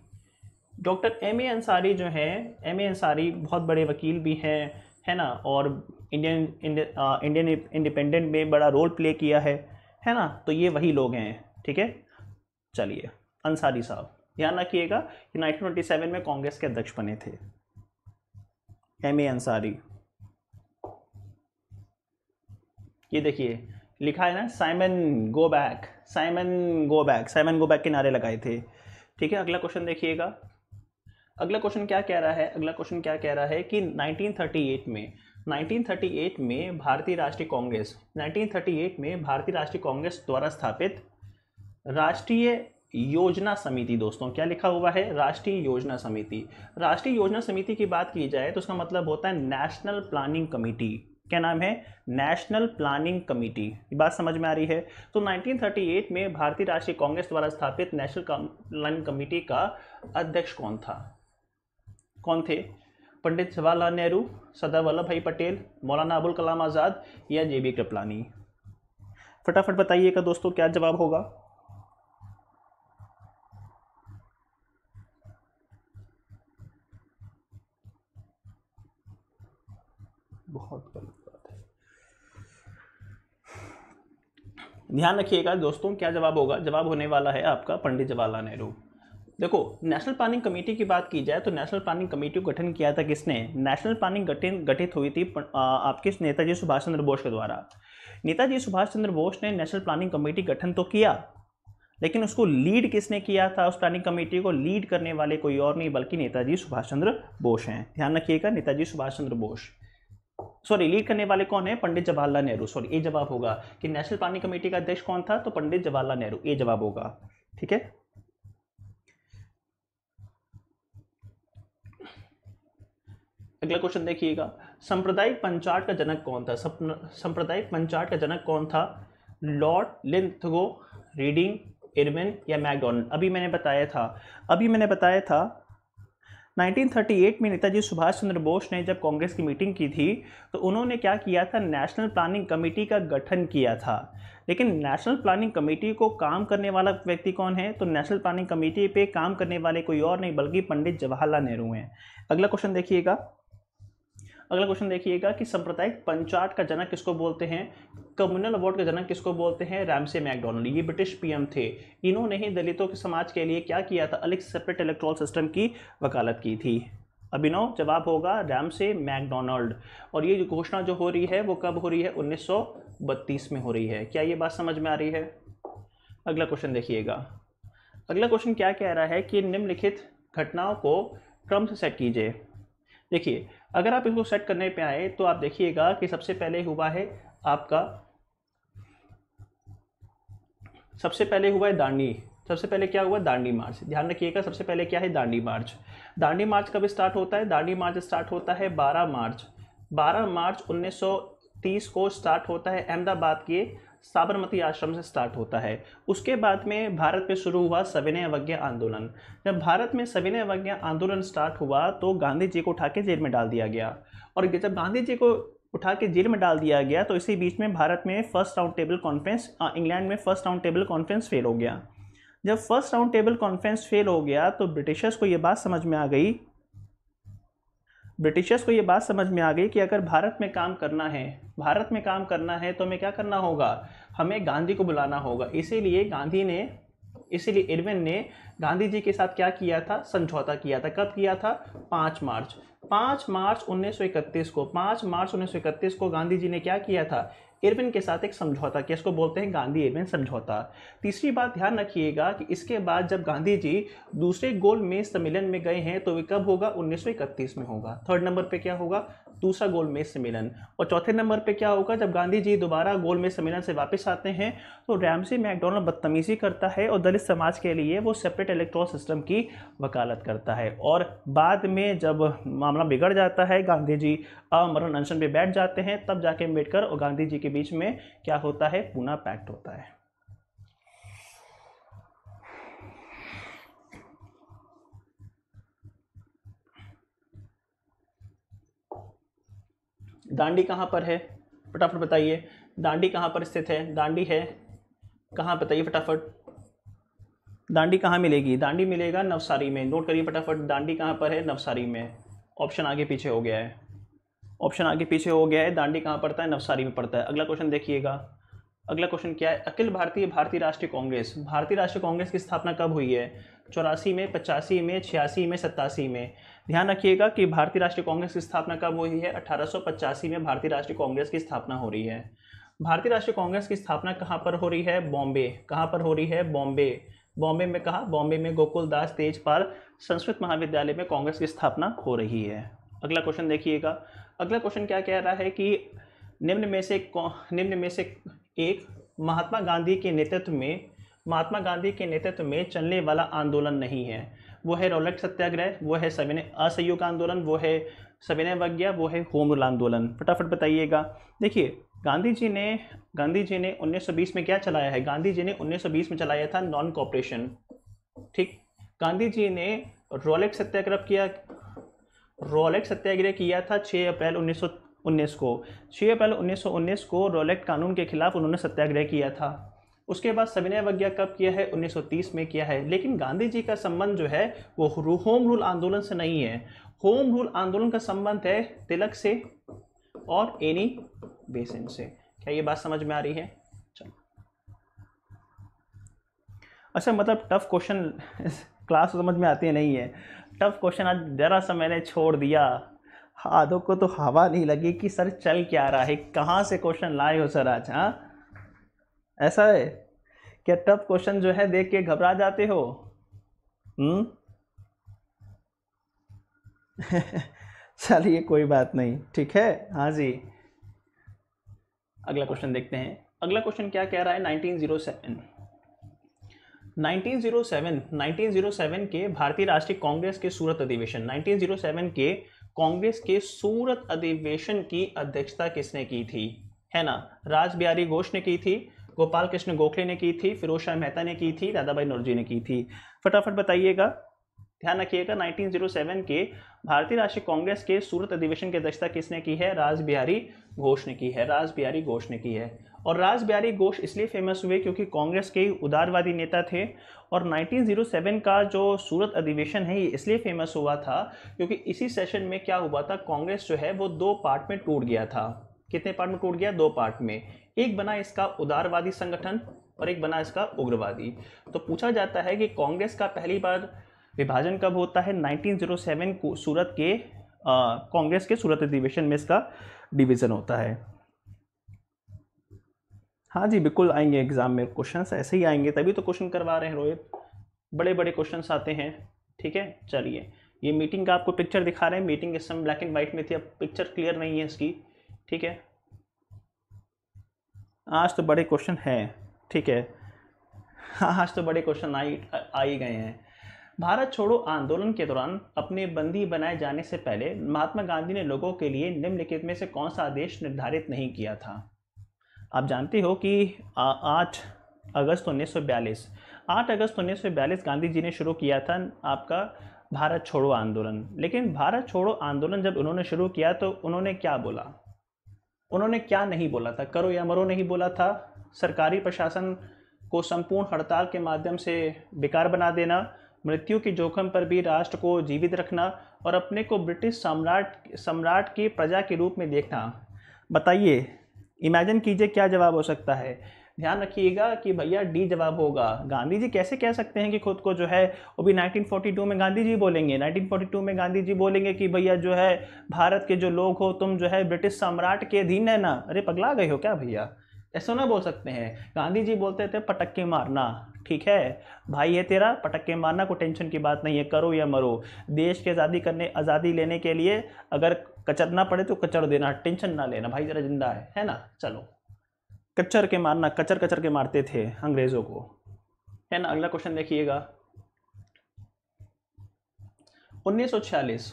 doctor M A Ansari जो है एम ए अंसारी बहुत बड़े वकील भी हैं है ना और इंडियन इंडियन इंडिपेंडेंट में बड़ा रोल प्ले किया है है ना तो ये वही लोग हैं ठीक है चलिए अंसारी साहब ध्यान रखिएगा कि 1927 में कांग्रेस के अध्यक्ष बने थे एम ए अंसारी ये देखिए लिखा है ना Simon go back Simon go back Simon go back के नारे लगाए थे ठीक है अगला क्वेश्चन देखिएगा अगला क्वेश्चन क्या कह रहा है अगला क्वेश्चन क्या कह रहा है कि 1938 में 1938 में भारतीय राष्ट्रीय कांग्रेस 1938 में भारतीय राष्ट्रीय कांग्रेस द्वारा स्थापित राष्ट्रीय योजना समिति दोस्तों क्या लिखा हुआ है राष्ट्रीय योजना समिति राष्ट्रीय योजना समिति की बात की जाए तो उसका मतलब होता है नेशनल प्लानिंग कमेटी क्या नाम है नेशनल प्लानिंग कमेटी ये बात समझ में आ रही है तो 1938 में भारतीय राष्ट्रीय कांग्रेस द्वारा स्थापित नेशनल प्लानिंग कमेटी का अध्यक्ष कौन था कौन थे पंडित जवाहरलाल नेहरू सरदार वल्लभ भाई पटेल मौलाना अबुल कलाम आज़ाद या जे बी कृपलानी फटाफट बताइएगा दोस्तों क्या जवाब होगा ध्यान रखिएगा दोस्तों क्या जवाब होगा जवाब होने वाला है आपका पंडित जवाहरलाल नेहरू देखो नेशनल प्लानिंग कमेटी की बात की जाए तो नेशनल प्लानिंग कमेटी को गठन किया था किसने नेशनल प्लानिंग गठित गठित हुई थी आपके नेताजी सुभाष चंद्र बोस के द्वारा नेताजी सुभाष चंद्र बोस ने नेशनल प्लानिंग कमेटी गठन तो किया लेकिन उसको लीड किसने किया था उस प्लानिंग कमेटी को लीड करने वाले कोई और नहीं बल्कि नेताजी सुभाष चंद्र बोस हैं ध्यान रखिएगा नेताजी सुभाष चंद्र बोस सॉरी लीड करने वाले कौन है पंडित जवाहरलाल नेहरू सॉरी ए जवाब होगा कि नेशनल प्लानिंग कमेटी का अध्यक्ष कौन था तो पंडित जवाहरलाल नेहरू ए जवाब होगा ठीक है अगला क्वेश्चन देखिएगा सांप्रदायिक पंचायत का जनक कौन था सांप्रदायिक पंचायत का जनक कौन था लॉर्ड लिंथगो रीडिंग इरविन या मैकडोनल्ड अभी मैंने बताया था अभी मैंने बताया था 1938 में नेताजी सुभाष चंद्र बोस ने जब कांग्रेस की मीटिंग की थी तो उन्होंने क्या किया था नेशनल प्लानिंग कमेटी का गठन किया था लेकिन नेशनल प्लानिंग कमेटी को काम करने वाला व्यक्ति कौन है तो नेशनल प्लानिंग कमेटी पे काम करने वाले कोई और नहीं बल्कि पंडित जवाहरलाल नेहरू हैं अगला क्वेश्चन देखिएगा अगला क्वेश्चन देखिएगा कि सांप्रदायिक पंचाट का जनक किसको बोलते हैं कम्युनल अवार्ड का जनक किसको बोलते हैं रैमसे मैकडोनल्ड ये ब्रिटिश पीएम थे इन्होंने ही दलितों के समाज के लिए क्या किया था अलग सेपरेट इलेक्ट्रॉल सिस्टम की वकालत की थी अभिनव जवाब होगा रैमसे मैकडोनल्ड और ये घोषणा जो, हो रही है वो कब हो रही है उन्नीस में हो रही है क्या ये बात समझ में आ रही है अगला क्वेश्चन देखिएगा अगला क्वेश्चन क्या कह रहा है कि निम्नलिखित घटनाओं को क्रम से सेट कीजिए देखिए अगर आप इसको सेट करने पे आए तो आप देखिएगा कि सबसे पहले हुआ है आपका सबसे पहले हुआ है दांडी सबसे पहले क्या हुआ दांडी मार्च ध्यान रखिएगा सबसे पहले क्या है दांडी मार्च दांडी मार्च कब स्टार्ट होता है दांडी मार्च स्टार्ट होता है 12 मार्च 12 मार्च 1930 को स्टार्ट होता है अहमदाबाद के साबरमती आश्रम से स्टार्ट होता है उसके बाद में भारत में शुरू हुआ सविनय अवज्ञा आंदोलन जब भारत में सविनय अवज्ञा आंदोलन स्टार्ट हुआ तो गांधी जी को उठा के जेल में डाल दिया गया और जब गांधी जी को उठा के जेल में डाल दिया गया तो इसी बीच में भारत में first round table conference England में first round table conference fail हो गया जब first round table conference fail हो गया तो ब्रिटिशर्स को ये बात समझ में आ गई ब्रिटिशर्स को ये बात समझ में आ गई कि अगर भारत में काम करना है भारत में काम करना है तो हमें क्या करना होगा हमें गांधी को बुलाना होगा इसीलिए गांधी ने इसीलिए इरविन ने गांधी जी के साथ क्या किया था समझौता किया था कब किया था पाँच मार्च पाँच मार्च 1931 को पाँच मार्च 1931 को गांधी जी ने क्या किया था इरविन के साथ एक समझौता किया इसको बोलते हैं गांधी इरविन समझौता तीसरी बात ध्यान रखिएगा कि इसके बाद जब गांधी जी दूसरे गोल में सम्मेलन में गए हैं तो वे कब होगा उन्नीस में होगा थर्ड नंबर पर क्या होगा दूसरा गोल में सम्मेलन और चौथे नंबर पे क्या होगा जब गांधी जी दोबारा गोल में सम्मेलन से वापस आते हैं तो रैमसी मैकडोनल्ड बदतमीजी करता है और दलित समाज के लिए वो सेपरेट इलेक्ट्रॉल सिस्टम की वकालत करता है और बाद में जब मामला बिगड़ जाता है गांधी जी अमरण अनशन पे बैठ जाते हैं तब जाके अम्बेडकर और गांधी जी के बीच में क्या होता है पूना पैक्ट होता है दांडी कहां पर है फटाफट बताइए दांडी कहां पर स्थित है दांडी है कहां बताइए फटाफट दांडी कहां मिलेगी दांडी मिलेगा नवसारी में नोट करिए फटाफट दांडी कहां पर है नवसारी में ऑप्शन आगे पीछे हो गया है ऑप्शन आगे पीछे हो गया है दांडी कहाँ पड़ता है नवसारी में पड़ता है अगला क्वेश्चन देखिएगा अगला क्वेश्चन क्या है अखिल भारतीय भारतीय राष्ट्रीय कांग्रेस भारतीय राष्ट्रीय कांग्रेस की स्थापना कब हुई है चौरासी में पचासी में छियासी में सत्तासी में ध्यान रखिएगा कि भारतीय राष्ट्रीय कांग्रेस की स्थापना कब हुई है अठारह में भारतीय राष्ट्रीय कांग्रेस की स्थापना हो रही है भारतीय राष्ट्रीय कांग्रेस की स्थापना कहाँ पर हो रही है बॉम्बे कहाँ पर हो रही है बॉम्बे बॉम्बे में कहा बॉम्बे में गोकुल दास तेजपाल संस्कृत महाविद्यालय में कांग्रेस की स्थापना हो रही है अगला क्वेश्चन देखिएगा अगला क्वेश्चन क्या कह रहा है कि निम्न में से निम्न में से एक महात्मा गांधी के नेतृत्व में महात्मा गांधी के नेतृत्व में चलने वाला आंदोलन नहीं है वो है रौलट सत्याग्रह वो है सविनय असहयोग आंदोलन वो है सविनय वज्ञा वो है होम रूल आंदोलन फटाफट बताइएगा देखिए गांधी जी ने गांधी जी ने 1920 में क्या चलाया है गांधी जी ने 1920 में चलाया था नॉन कॉपरेशन ठीक गांधी जी ने रोलेट सत्याग्रह किया रोलेट सत्याग्रह किया था 6 अप्रैल 1919 को 6 अप्रैल 1919 को रोलेट कानून के खिलाफ उन्होंने सत्याग्रह किया था उसके बाद सविनय अवज्ञा कब किया है 1930 में किया है लेकिन गांधी जी का संबंध जो है वो होम रूल आंदोलन से नहीं है होम रूल आंदोलन का संबंध है तिलक से और एनी बेसिन से क्या ये बात समझ में आ रही है चलो अच्छा मतलब टफ क्वेश्चन क्लास समझ में आती है नहीं है टफ क्वेश्चन आज ज़रा सा मैंने छोड़ दिया आधों को तो हवा नहीं लगी कि सर चल क्या रहा है कहाँ से क्वेश्चन लाए हो सर आज हाँ ऐसा है क्या टफ क्वेश्चन जो है देख के घबरा जाते हो हम्म चलिए कोई बात नहीं ठीक है हाँ जी अगला क्वेश्चन देखते हैं अगला क्वेश्चन क्या कह रहा है 1907 1907 1907 के भारतीय राष्ट्रीय कांग्रेस के सूरत अधिवेशन 1907 के कांग्रेस के सूरत अधिवेशन की अध्यक्षता किसने की थी है ना राज बिहारी घोष ने की थी गोपाल कृष्ण गोखले ने की थी फिरोज शाह मेहता ने की थी दादाभाई नौरजी ने की थी फटाफट बताइएगा ध्यान रखिएगा 1907 के भारतीय राष्ट्रीय कांग्रेस के सूरत अधिवेशन की अध्यक्षता किसने की है राज बिहारी घोष ने की है राज बिहारी घोष ने की है और राज बिहारी घोष इसलिए फेमस हुए क्योंकि कांग्रेस के उदारवादी नेता थे और 1907 का जो सूरत अधिवेशन है ये इसलिए फेमस हुआ था क्योंकि इसी सेशन में क्या हुआ था कांग्रेस जो है वो दो पार्ट में टूट गया था कितने पार्ट में टूट गया दो पार्ट में एक बना इसका उदारवादी संगठन और एक बना इसका उग्रवादी तो पूछा जाता है कि कांग्रेस का पहली बार विभाजन कब होता है 1907 को सूरत के कांग्रेस के सूरत अधिवेशन में इसका डिवीज़न होता है हाँ जी बिल्कुल आएंगे एग्ज़ाम में क्वेश्चंस ऐसे ही आएंगे तभी तो क्वेश्चन करवा रहे हैं रोहित बड़े बड़े क्वेश्चंस आते हैं ठीक है चलिए ये मीटिंग का आपको पिक्चर दिखा रहे हैं मीटिंग इस समय ब्लैक एंड वाइट में थी अब पिक्चर क्लियर नहीं है इसकी ठीक है आज तो बड़े क्वेश्चन हैं ठीक है हाँ, आज तो बड़े क्वेश्चन आई आई गए हैं भारत छोड़ो आंदोलन के दौरान अपने बंदी बनाए जाने से पहले महात्मा गांधी ने लोगों के लिए निम्नलिखित में से कौन सा आदेश निर्धारित नहीं किया था आप जानते हो कि आठ अगस्त उन्नीस सौ बयालीस आठ अगस्त उन्नीस सौ बयालीस गांधी जी ने शुरू किया था आपका भारत छोड़ो आंदोलन लेकिन भारत छोड़ो आंदोलन जब उन्होंने शुरू किया तो उन्होंने क्या बोला उन्होंने क्या नहीं बोला था करो या मरो नहीं बोला था सरकारी प्रशासन को संपूर्ण हड़ताल के माध्यम से बेकार बना देना मृत्यु के जोखिम पर भी राष्ट्र को जीवित रखना और अपने को ब्रिटिश सम्राट सम्राट की प्रजा के रूप में देखना बताइए इमेजिन कीजिए क्या जवाब हो सकता है ध्यान रखिएगा कि भैया डी जवाब होगा गांधी जी कैसे कह सकते हैं कि खुद को जो है वो भी 1942 में गांधी जी बोलेंगे 1942 में गांधी जी बोलेंगे कि भैया जो है भारत के जो लोग हो तुम जो है ब्रिटिश सम्राट के अधीन है ना अरे पगला गए हो क्या भैया ऐसा ना बोल सकते हैं गांधी जी बोलते थे पटक्के मारना ठीक है भाई है तेरा पटक्के मारना कोई टेंशन की बात नहीं है करो या मरो देश की आज़ादी करने आज़ादी लेने के लिए अगर कचरना पड़े तो कचर देना टेंशन ना लेना भाई तेरा जिंदा है है ना चलो कचर के मारना कचर कचर के मारते थे अंग्रेज़ों को है ना अगला क्वेश्चन देखिएगा 1946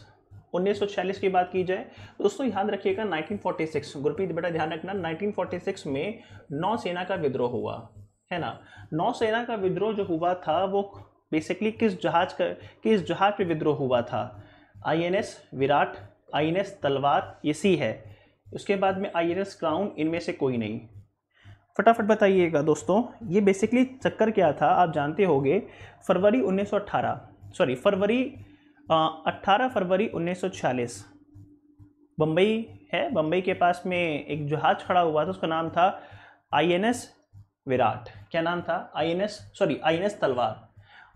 1946 की बात की जाए तो दोस्तों याद रखिएगा 1946 गुरप्रीत बेटा ध्यान रखना 1946 में नौसेना का विद्रोह हुआ है ना नौसेना का विद्रोह जो हुआ था वो बेसिकली किस जहाज का किस जहाज पे विद्रोह हुआ था आईएनएस विराट आईएनएस तलवार ये सी है उसके बाद में आईएनएस क्राउन इनमें से कोई नहीं फटाफट बताइएगा दोस्तों ये बेसिकली चक्कर क्या था आप जानते होंगे फरवरी 1918 सॉरी फरवरी अट्ठारह फरवरी उन्नीस बम्बई है बम्बई के पास में एक जहाज खड़ा हुआ था उसका नाम था आईएनएस विराट क्या नाम था INS sorry INS Talwar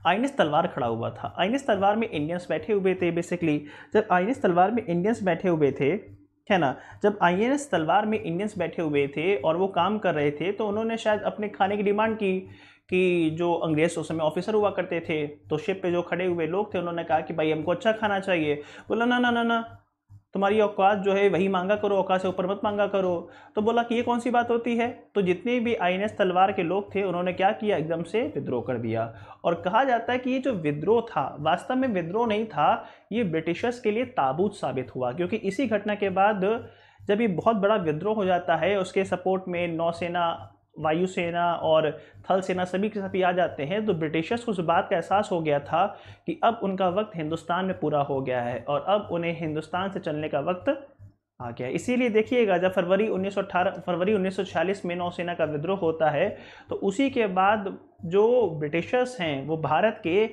INS Talwar खड़ा हुआ था आईएनएस तलवार में इंडियंस बैठे हुए थे बेसिकली जब आईएनएस तलवार में इंडियंस बैठे हुए थे है ना जब आई तलवार में इंडियंस बैठे हुए थे और वो काम कर रहे थे तो उन्होंने शायद अपने खाने की डिमांड की कि जो अंग्रेज़ उस समय ऑफिसर हुआ करते थे तो शिप पे जो खड़े हुए लोग थे उन्होंने कहा कि भाई हमको अच्छा खाना चाहिए बोला ना ना ना ना तुम्हारी औकात जो है वही मांगा करो औकात से ऊपर मत मांगा करो तो बोला कि ये कौन सी बात होती है तो जितने भी आई तलवार के लोग थे उन्होंने क्या किया एकदम से विद्रोह कर दिया और कहा जाता है कि ये जो विद्रोह था वास्तव में विद्रोह नहीं था ये ब्रिटिशर्स के लिए ताबूत साबित हुआ क्योंकि इसी घटना के बाद जब ये बहुत बड़ा विद्रोह हो जाता है उसके सपोर्ट में नौसेना वायुसेना और थल सेना सभी के सभी आ जाते हैं तो ब्रिटिशर्स को उस बात का एहसास हो गया था कि अब उनका वक्त हिंदुस्तान में पूरा हो गया है और अब उन्हें हिंदुस्तान से चलने का वक्त आ गया इसीलिए देखिएगा जब फरवरी 1918 फरवरी 1946 में नौसेना का विद्रोह होता है तो उसी के बाद जो ब्रिटिशर्स हैं वो भारत के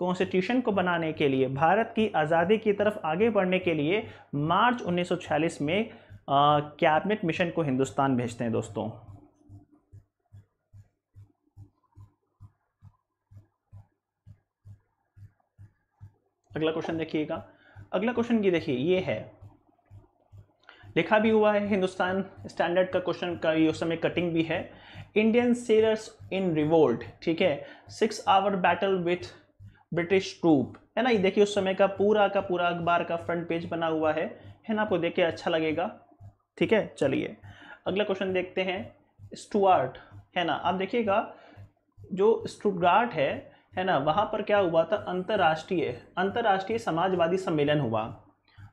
कॉन्स्टिट्यूशन को बनाने के लिए भारत की आज़ादी की तरफ आगे बढ़ने के लिए मार्च 1946 में कैबिनेट मिशन को हिंदुस्तान भेजते हैं दोस्तों अगला क्वेश्चन देखिएगा अगला क्वेश्चन ये देखिए ये है लिखा भी हुआ है हिंदुस्तान स्टैंडर्ड का क्वेश्चन का ये समय कटिंग भी है इंडियन सेलर्स इन रिवोल्ट ठीक है six hour battle with British troop है ना ये देखिए उस समय का पूरा का पूरा अखबार का फ्रंट पेज बना हुआ है है ना आपको देख के अच्छा लगेगा ठीक है चलिए अगला क्वेश्चन देखते हैं स्टुआर्ट है ना आप देखिएगा जो स्टूटगार्ट है है ना वहाँ पर क्या हुआ था अंतर्राष्ट्रीय अंतर्राष्ट्रीय समाजवादी सम्मेलन हुआ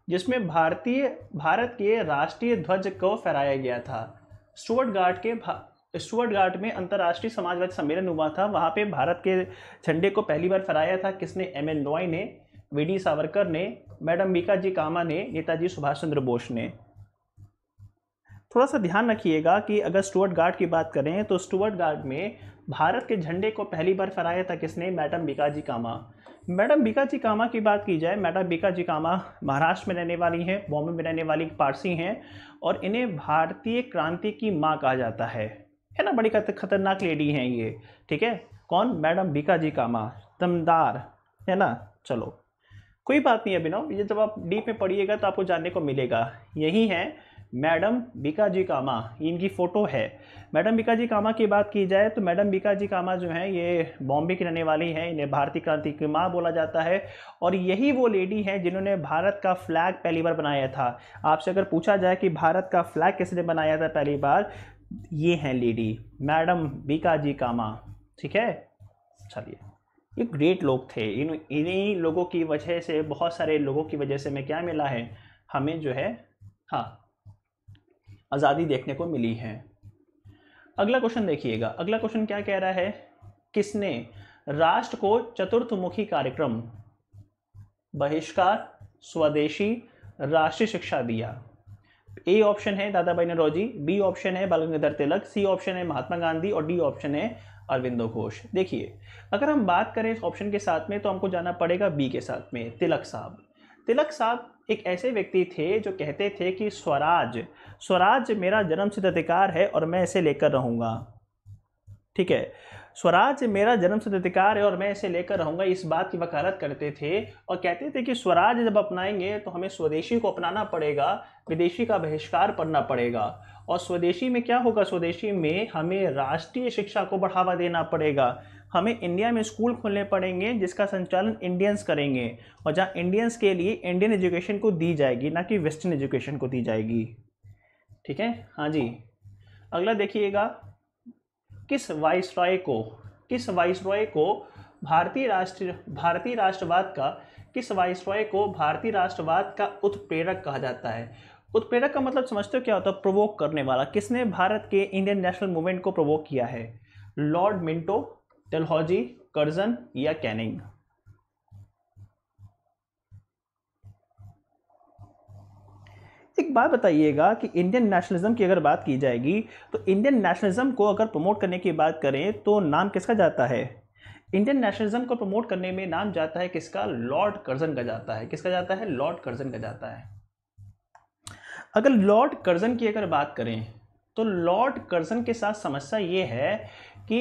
जिसमें भारतीय भारत के राष्ट्रीय ध्वज को फहराया गया था गार्ड के गार्ड में अंतर्राष्ट्रीय समाजवादी सम्मेलन हुआ था वहाँ पे भारत के झंडे को पहली बार फहराया था किसने एम एन रॉय ने वी डी सावरकर ने मैडम बीका जी कामा ने नेताजी सुभाष चंद्र बोस ने थोड़ा सा ध्यान रखिएगा कि अगर स्टोर्ट गार्ड की बात करें तो स्टोर्ट गार्ड में भारत के झंडे को पहली बार फहराया था किसने मैडम बिकाजी कामा मैडम बिकाजी कामा की बात की जाए मैडम बिकाजी कामा महाराष्ट्र में रहने वाली हैं बॉम्बे में रहने वाली पारसी हैं और इन्हें भारतीय क्रांति की माँ कहा जाता है है ना बड़ी खतरनाक लेडी हैं ये ठीक है कौन मैडम बिकाजी कामा दमदार है ना चलो कोई बात नहीं अभिनव ये जब आप डीप में पढ़िएगा तो आपको जानने को मिलेगा यही है मैडम जी कामा इनकी फ़ोटो है मैडम जी कामा की बात की जाए तो मैडम जी कामा जो हैं ये बॉम्बे की रहने वाली हैं इन्हें भारतीय क्रांति की माँ बोला जाता है और यही वो लेडी हैं जिन्होंने भारत का फ्लैग पहली बार बनाया था आपसे अगर पूछा जाए कि भारत का फ्लैग किसने बनाया था पहली बार ये हैं लेडी मैडम जी कामा ठीक है चलिए ये ग्रेट लोग थे इन इन्हीं लोगों की वजह से बहुत सारे लोगों की वजह से हमें क्या मिला है हमें जो है हाँ आज़ादी देखने को मिली है अगला क्वेश्चन देखिएगा अगला क्वेश्चन क्या कह रहा है किसने राष्ट्र को चतुर्थमुखी कार्यक्रम बहिष्कार स्वदेशी राष्ट्रीय शिक्षा दिया ए ऑप्शन है दादा भाई नरोजी बी ऑप्शन है बाल गंगाधर तिलक सी ऑप्शन है महात्मा गांधी और डी ऑप्शन है अरविंदो घोष देखिए अगर हम बात करें इस ऑप्शन के साथ में तो हमको जाना पड़ेगा बी के साथ में तिलक साहब तिलक साहब एक ऐसे व्यक्ति थे जो कहते थे कि स्वराज स्वराज मेरा जन्मसिद्ध अधिकार है और मैं इसे लेकर रहूँगा ठीक है स्वराज मेरा जन्मसिद्ध अधिकार है और मैं इसे लेकर रहूँगा इस बात की वकालत करते थे और कहते थे कि स्वराज जब अपनाएंगे तो हमें स्वदेशी को अपनाना पड़ेगा विदेशी का बहिष्कार करना पड़ेगा और स्वदेशी में क्या होगा स्वदेशी में हमें राष्ट्रीय शिक्षा को बढ़ावा देना पड़ेगा हमें इंडिया में स्कूल खोलने पड़ेंगे जिसका संचालन इंडियंस करेंगे और जहाँ इंडियंस के लिए इंडियन एजुकेशन को दी जाएगी ना कि वेस्टर्न एजुकेशन को दी जाएगी ठीक है हाँ जी अगला देखिएगा किस वाइस रॉय को किस वाइस रॉय को भारतीय राष्ट्र भारतीय राष्ट्रवाद का किस वाइस रॉय को भारतीय राष्ट्रवाद का उत्प्रेरक कहा जाता है उत्प्रेरक का मतलब समझते हो क्या होता है प्रवोक करने वाला किसने भारत के इंडियन नेशनल मूवमेंट को प्रवोक किया है लॉर्ड मिंटो डलहौजी कर्जन या कैनिंग एक बात बताइएगा कि इंडियन नेशनलिज्म की अगर बात की जाएगी तो इंडियन नेशनलिज्म को अगर प्रमोट करने की बात करें तो नाम किसका जाता है इंडियन नेशनलिज्म को प्रमोट करने में नाम जाता है किसका लॉर्ड कर्जन का जाता है किसका जाता है लॉर्ड कर्जन का जाता है अगर लॉर्ड कर्जन की अगर बात करें तो लॉर्ड कर्जन के साथ समस्या ये है कि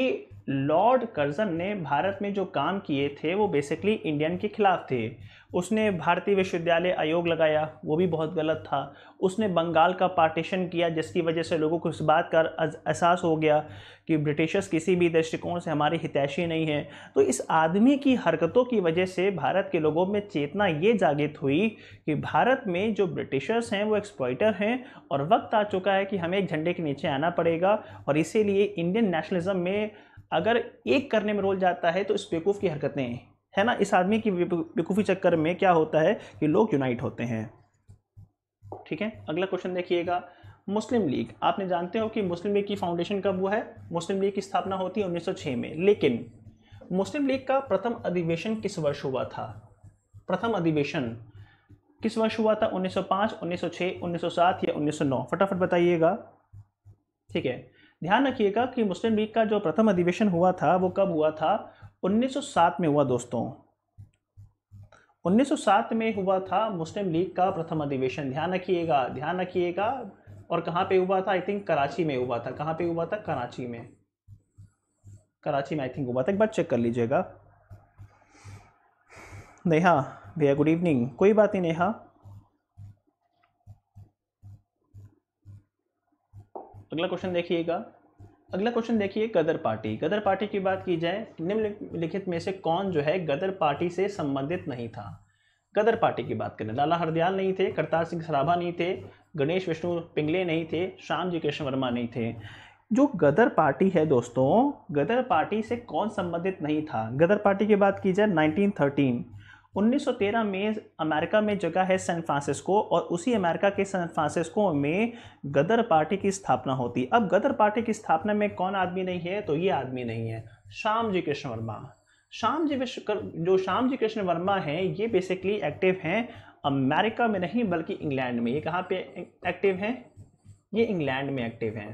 लॉर्ड कर्जन ने भारत में जो काम किए थे वो बेसिकली इंडियन के खिलाफ थे उसने भारतीय विश्वविद्यालय आयोग लगाया वो भी बहुत गलत था उसने बंगाल का पार्टीशन किया जिसकी वजह से लोगों को इस बात का एहसास हो गया कि ब्रिटिशर्स किसी भी दृष्टिकोण से हमारे हितैषी नहीं हैं तो इस आदमी की हरकतों की वजह से भारत के लोगों में चेतना ये जागृत हुई कि भारत में जो ब्रिटिशर्स हैं वो एक्सप्लॉइटर हैं और वक्त आ चुका है कि हमें एक झंडे के नीचे आना पड़ेगा और इसीलिए इंडियन नेशनलिज़म में अगर एक करने में रोल जाता है तो इस बेवकूफ़ की हरकतें है ना इस आदमी की बेवकूफ़ी चक्कर में क्या होता है कि लोग यूनाइट होते हैं ठीक है अगला क्वेश्चन देखिएगा मुस्लिम लीग आपने जानते हो कि मुस्लिम लीग की फाउंडेशन कब हुआ है मुस्लिम लीग की स्थापना होती है उन्नीस में लेकिन मुस्लिम लीग का प्रथम अधिवेशन किस वर्ष हुआ था प्रथम अधिवेशन किस वर्ष हुआ था 1905, 1906, 1907 या 1909 फटाफट बताइएगा ठीक है ध्यान रखिएगा कि मुस्लिम लीग का जो प्रथम अधिवेशन हुआ था वो कब हुआ था 1907 में हुआ दोस्तों 1907 में हुआ था मुस्लिम लीग का प्रथम अधिवेशन ध्यान रखिएगा ध्यान रखिएगा और कहाँ पे हुआ था आई थिंक कराची में हुआ था कहाँ पे हुआ था कराची में कराची में आई थिंक हुआ था एक बार चेक कर लीजिएगा नेहा भैया गुड इवनिंग कोई बात नहीं नेहा अगला क्वेश्चन देखिएगा अगला क्वेश्चन देखिए गदर पार्टी गदर पार्टी की बात की जाए निम्नलिखित में से कौन जो है गदर पार्टी से संबंधित नहीं था गदर पार्टी की बात करें लाला हरदयाल नहीं थे करतार सिंह सराभा नहीं थे गणेश विष्णु पिंगले नहीं थे श्याम जी कृष्ण वर्मा नहीं थे जो गदर पार्टी है दोस्तों गदर पार्टी से कौन संबंधित नहीं था गदर पार्टी की बात की जाए 1913 1913 में अमेरिका में जगह है सैन फ्रांसिस्को और उसी अमेरिका के सैन फ्रांसिस्को में गदर पार्टी की स्थापना होती है अब गदर पार्टी की स्थापना में कौन आदमी नहीं है तो ये आदमी नहीं है श्याम जी कृष्ण वर्मा श्याम जी जो श्याम जी कृष्ण वर्मा हैं ये बेसिकली एक्टिव हैं अमेरिका में नहीं बल्कि इंग्लैंड में ये कहाँ पे एक्टिव हैं ये इंग्लैंड में एक्टिव हैं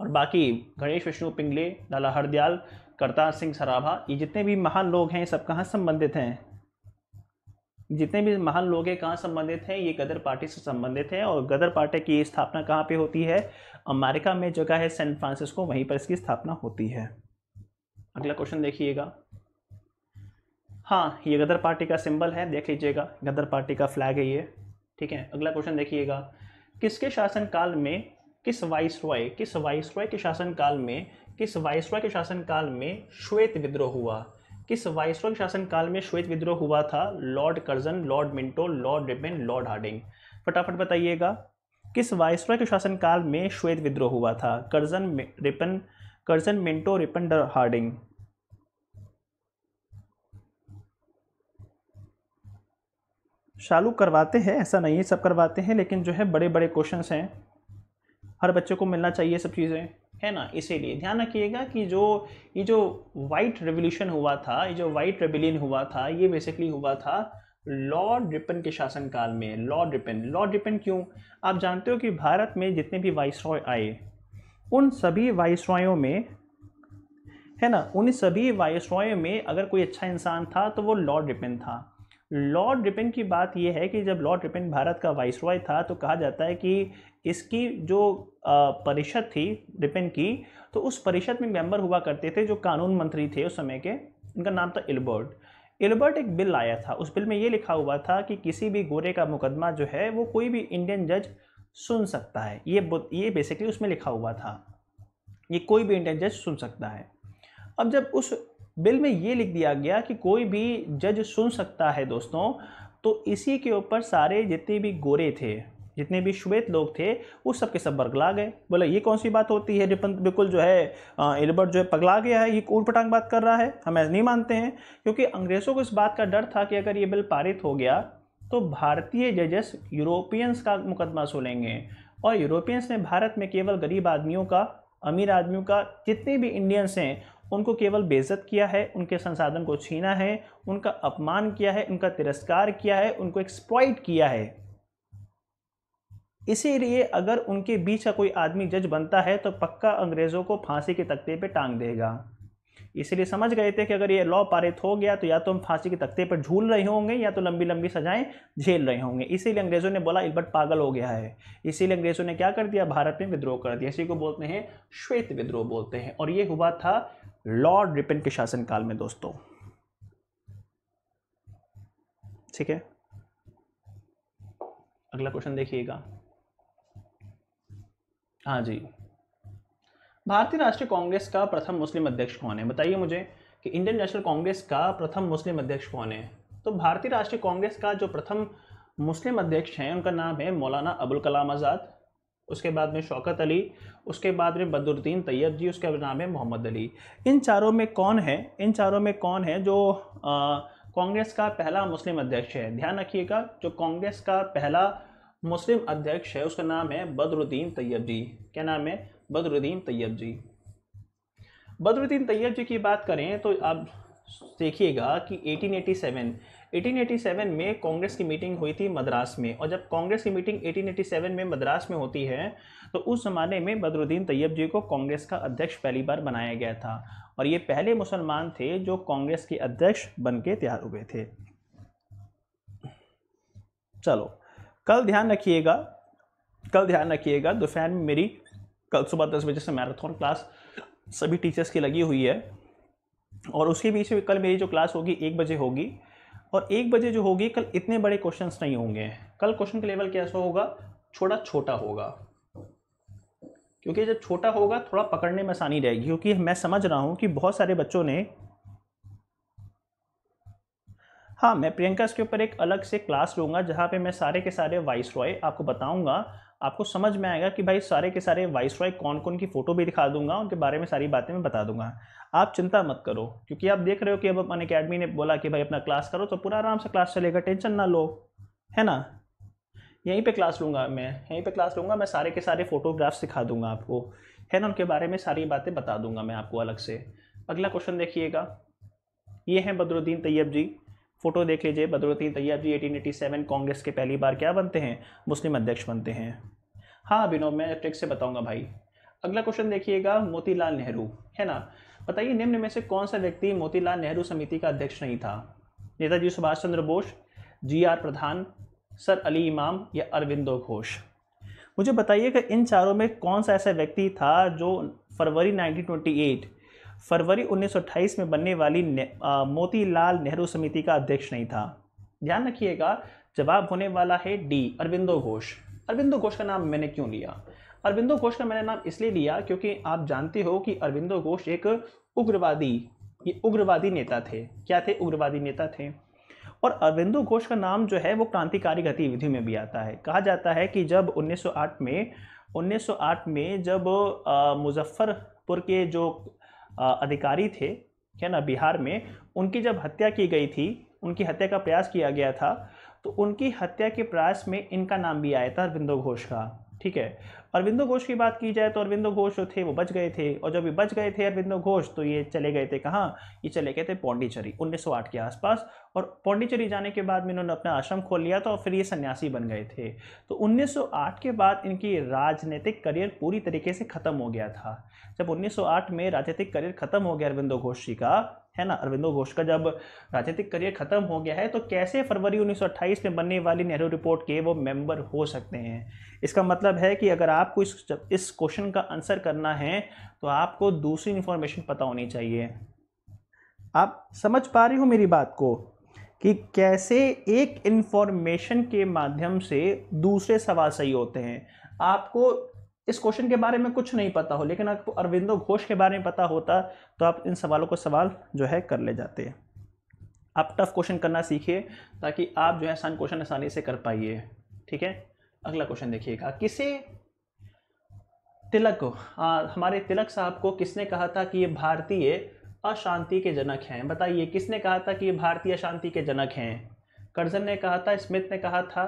और बाकी गणेश विष्णु पिंगले लाला हरदयाल करतार सिंह सराभा ये जितने भी महान लोग हैं सब कहाँ संबंधित हैं जितने भी महान लोग हैं कहाँ संबंधित हैं ये गदर पार्टी से संबंधित हैं और गदर पार्टी की स्थापना कहाँ पे होती है अमेरिका में जगह है सैन फ्रांसिस्को वहीं पर इसकी स्थापना होती है अगला क्वेश्चन देखिएगा हाँ ये गदर पार्टी का सिंबल है देख लीजिएगा गदर पार्टी का फ्लैग है ये ठीक है अगला क्वेश्चन देखिएगा किसके शासनकाल में किस वाइस रॉय किस वाइस रॉय के शासनकाल में किस वायसराय के शासनकाल में श्वेत विद्रोह हुआ किस वायसराय के शासनकाल में श्वेत विद्रोह हुआ था lord Curzon lord Minto lord Ripon lord Hardinge फटाफट बताइएगा किस वायसराय के शासनकाल में श्वेत विद्रोह हुआ था Curzon Ripon Curzon Minto Ripon Hardinge चालू करवाते हैं ऐसा नहीं है सब करवाते हैं लेकिन जो है बड़े बड़े क्वेश्चंस हैं हर बच्चे को मिलना चाहिए सब चीज़ें है ना इसीलिए ध्यान रखिएगा कि जो ये जो वाइट रेवोल्यूशन हुआ था ये जो वाइट रेबिलियन हुआ था ये बेसिकली हुआ था लॉर्ड रिपन के शासनकाल में लॉर्ड रिपन लॉर्ड रिपन क्यों आप जानते हो कि भारत में जितने भी वाइस रॉय आए उन सभी वाइस रॉयों में है ना उन सभी वाइस रॉयों में अगर कोई अच्छा इंसान था तो वो लॉर्ड रिपन था लॉर्ड रिपिन की बात यह है कि जब लॉर्ड रिपिन भारत का रॉय था तो कहा जाता है कि इसकी जो परिषद थी रिपिन की तो उस परिषद में मेंबर हुआ करते थे जो कानून मंत्री थे उस समय के उनका नाम था एल्बर्ट एल्बर्ट एक बिल आया था उस बिल में ये लिखा हुआ था कि किसी भी गोरे का मुकदमा जो है वो कोई भी इंडियन जज सुन सकता है ये ये बेसिकली उसमें लिखा हुआ था ये कोई भी इंडियन जज सुन सकता है अब जब उस बिल में ये लिख दिया गया कि कोई भी जज सुन सकता है दोस्तों तो इसी के ऊपर सारे जितने भी गोरे थे जितने भी श्वेत लोग थे वो सब के सब बरगला गए बोला ये कौन सी बात होती है रिपन बिल्कुल जो है एलबर्ट जो है पगला गया है ये ऊट पटांग बात कर रहा है हम ऐसा नहीं मानते हैं क्योंकि अंग्रेज़ों को इस बात का डर था कि अगर ये बिल पारित हो गया तो भारतीय जजेस यूरोपियंस का मुकदमा सुनेंगे और यूरोपियंस ने भारत में केवल गरीब आदमियों का अमीर आदमियों का जितने भी इंडियंस हैं उनको केवल बेज़त किया है उनके संसाधन को छीना है उनका अपमान किया है उनका तिरस्कार किया है उनको एक्सप्लॉइट किया है इसीलिए अगर उनके बीच का कोई आदमी जज बनता है तो पक्का अंग्रेज़ों को फांसी के तख्ते पे टांग देगा इसलिए समझ गए थे कि अगर ये लॉ पारित हो गया तो या तो हम फांसी के तख्ते पर झूल रहे होंगे या तो लंबी लंबी सजाएं झेल रहे होंगे इसीलिए अंग्रेजों ने बोला इलबर्ट पागल हो गया है इसीलिए अंग्रेजों ने क्या कर दिया भारत में विद्रोह कर दिया इसी को बोलते हैं श्वेत विद्रोह बोलते हैं और ये हुआ था लॉर्ड रिपिन के शासनकाल में दोस्तों ठीक है अगला क्वेश्चन देखिएगा हाँ जी भारतीय राष्ट्रीय कांग्रेस का प्रथम मुस्लिम अध्यक्ष कौन है बताइए मुझे कि इंडियन नेशनल कांग्रेस का प्रथम मुस्लिम अध्यक्ष कौन है तो भारतीय राष्ट्रीय कांग्रेस का जो प्रथम मुस्लिम अध्यक्ष हैं उनका नाम है मौलाना अबुल कलाम आज़ाद उसके बाद में शौकत अली उसके बाद में बदुरुद्दीन तैयब जी उसका नाम है मोहम्मद अली इन चारों में कौन है इन चारों में कौन है जो कांग्रेस का पहला मुस्लिम अध्यक्ष है ध्यान रखिएगा जो कांग्रेस का पहला मुस्लिम अध्यक्ष है उसका नाम है बदरुद्दीन तैयब जी क्या नाम है बदरुद्दीन तैयब जी बदरुद्दीन तैयब जी की बात करें तो आप देखिएगा कि 1887 1887 में कांग्रेस की मीटिंग हुई थी मद्रास में और जब कांग्रेस की मीटिंग 1887 में मद्रास में होती है तो उस ज़माने में बदरुद्दीन तैयब जी को कांग्रेस का अध्यक्ष पहली बार बनाया गया था और ये पहले मुसलमान थे जो कांग्रेस के अध्यक्ष बन के तैयार हुए थे चलो कल ध्यान रखिएगा कल ध्यान रखिएगा दोपहर में मेरी कल सुबह दस बजे से मैराथन क्लास सभी टीचर्स की लगी हुई है और उसके बीच में कल मेरी जो क्लास होगी एक बजे होगी और एक बजे जो होगी कल इतने बड़े क्वेश्चन नहीं होंगे कल क्वेश्चन का लेवल कैसा होगा छोटा छोटा होगा क्योंकि जब छोटा होगा थोड़ा पकड़ने में आसानी रहेगी क्योंकि मैं समझ रहा हूँ कि बहुत सारे बच्चों ने हाँ मैं प्रियंका इसके ऊपर एक अलग से क्लास लूँगा जहाँ पे मैं सारे के सारे वाइस रॉय आपको बताऊँगा आपको समझ में आएगा कि भाई सारे के सारे वाइस रॉय कौन कौन की फ़ोटो भी दिखा दूंगा उनके बारे में सारी बातें मैं बता दूंगा आप चिंता मत करो क्योंकि आप देख रहे हो कि अब अपन अकेडमी ने बोला कि भाई अपना क्लास करो तो पूरा आराम से क्लास चलेगा टेंशन ना लो है ना यहीं पे क्लास लूँगा मैं यहीं पे क्लास लूँगा मैं सारे के सारे फोटोग्राफ्स सिखा दूंगा आपको है ना उनके बारे में सारी बातें बता दूंगा मैं आपको अलग से अगला क्वेश्चन देखिएगा ये हैं बदरुद्दीन तैयब जी फ़ोटो देख लीजिए Badruddin Tyabji eighteen eighty seven Congress के पहली बार क्या बनते हैं मुस्लिम अध्यक्ष बनते हैं हाँ अभिनव मैं ट्रिक से बताऊंगा भाई अगला क्वेश्चन देखिएगा मोतीलाल नेहरू है ना बताइए निम्न में से कौन सा व्यक्ति मोतीलाल नेहरू समिति का अध्यक्ष नहीं था Netaji Subhash Chandra Bose G R Pradhan sir Ali Imam या अरविंदो घोष मुझे बताइए कि इन चारों में कौन सा ऐसा व्यक्ति था जो फरवरी 1928 फरवरी 1928 में बनने वाली मोतीलाल नेहरू समिति का अध्यक्ष नहीं था ध्यान रखिएगा जवाब होने वाला है डी अरविंदो घोष अरविंदो घोष का नाम मैंने क्यों लिया अरविंदो घोष का मैंने नाम इसलिए लिया क्योंकि आप जानते हो कि अरविंदो घोष एक उग्रवादी ये उग्रवादी नेता थे क्या थे उग्रवादी नेता थे और अरविंदो घोष का नाम जो है वो क्रांतिकारी गतिविधि में भी आता है कहा जाता है कि जब 1908 में 1908 में जब मुजफ्फरपुर के जो अधिकारी थे है ना बिहार में उनकी जब हत्या की गई थी उनकी हत्या का प्रयास किया गया था तो उनकी हत्या के प्रयास में इनका नाम भी आया था अरविंदो घोष का ठीक है अरविंदो घोष की बात की जाए तो अरविंदो घोष जो थे वो बच गए थे और जब ये बच गए थे अरविंदो घोष तो ये चले गए थे कहाँ ये चले गए थे पौंडीचेरी 1908 के आसपास और पौंडीचेरी जाने के बाद में इन्होंने अपना आश्रम खोल लिया था और फिर ये सन्यासी बन गए थे तो 1908 के बाद इनकी राजनीतिक करियर पूरी तरीके से ख़त्म हो गया था जब 1908 में राजनीतिक करियर ख़त्म हो गया अरविंदो घोष जी का है ना अरविंदो घोष का जब राजनीतिक करियर खत्म हो गया है तो कैसे फरवरी 1928 में बनने वाली नेहरू रिपोर्ट के वो मेंबर हो सकते हैं इसका मतलब है कि अगर आपको इस इस क्वेश्चन का आंसर करना है तो आपको दूसरी इन्फॉर्मेशन पता होनी चाहिए आप समझ पा रही हो मेरी बात को कि कैसे एक इन्फॉर्मेशन के माध्यम से दूसरे सवाल सही होते हैं आपको इस क्वेश्चन के बारे में कुछ नहीं पता हो लेकिन आपको अरविंदो घोष के बारे में पता होता तो आप इन सवालों को सवाल जो है कर ले जाते हैं आप टफ क्वेश्चन करना सीखिए ताकि आप जो है आसान क्वेश्चन आसानी से कर पाइए ठीक है अगला क्वेश्चन देखिएगा किसे तिलक आ, हमारे तिलक साहब को किसने कहा था कि ये भारतीय अशांति के जनक हैं बताइए किसने कहा था कि ये भारतीय अशांति के जनक हैं कर्जन ने कहा था स्मिथ ने कहा था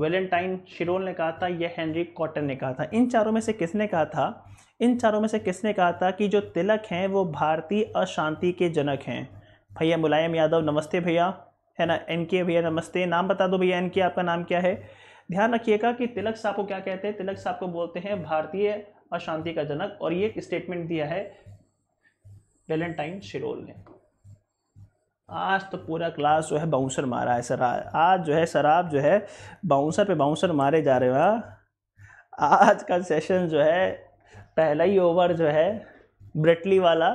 वेलेंटाइन शिरोल ने कहा था यह हेनरी कॉटन ने कहा था इन चारों में से किसने कहा था इन चारों में से किसने कहा था कि जो तिलक हैं वो भारतीय अशांति के जनक हैं भैया मुलायम यादव नमस्ते भैया है ना एन के भैया नमस्ते नाम बता दो भैया एन के आपका नाम क्या है ध्यान रखिएगा कि तिलक साहब को क्या कहते हैं तिलक साहब को बोलते हैं भारतीय अशांति का जनक और ये एक स्टेटमेंट दिया है वेलेंटाइन शिरोल ने आज तो पूरा क्लास जो है बाउंसर मारा है सर आज जो है सर आप जो है बाउंसर पे बाउंसर मारे जा रहे हो आज का सेशन जो है पहला ही ओवर जो है ब्रेटली वाला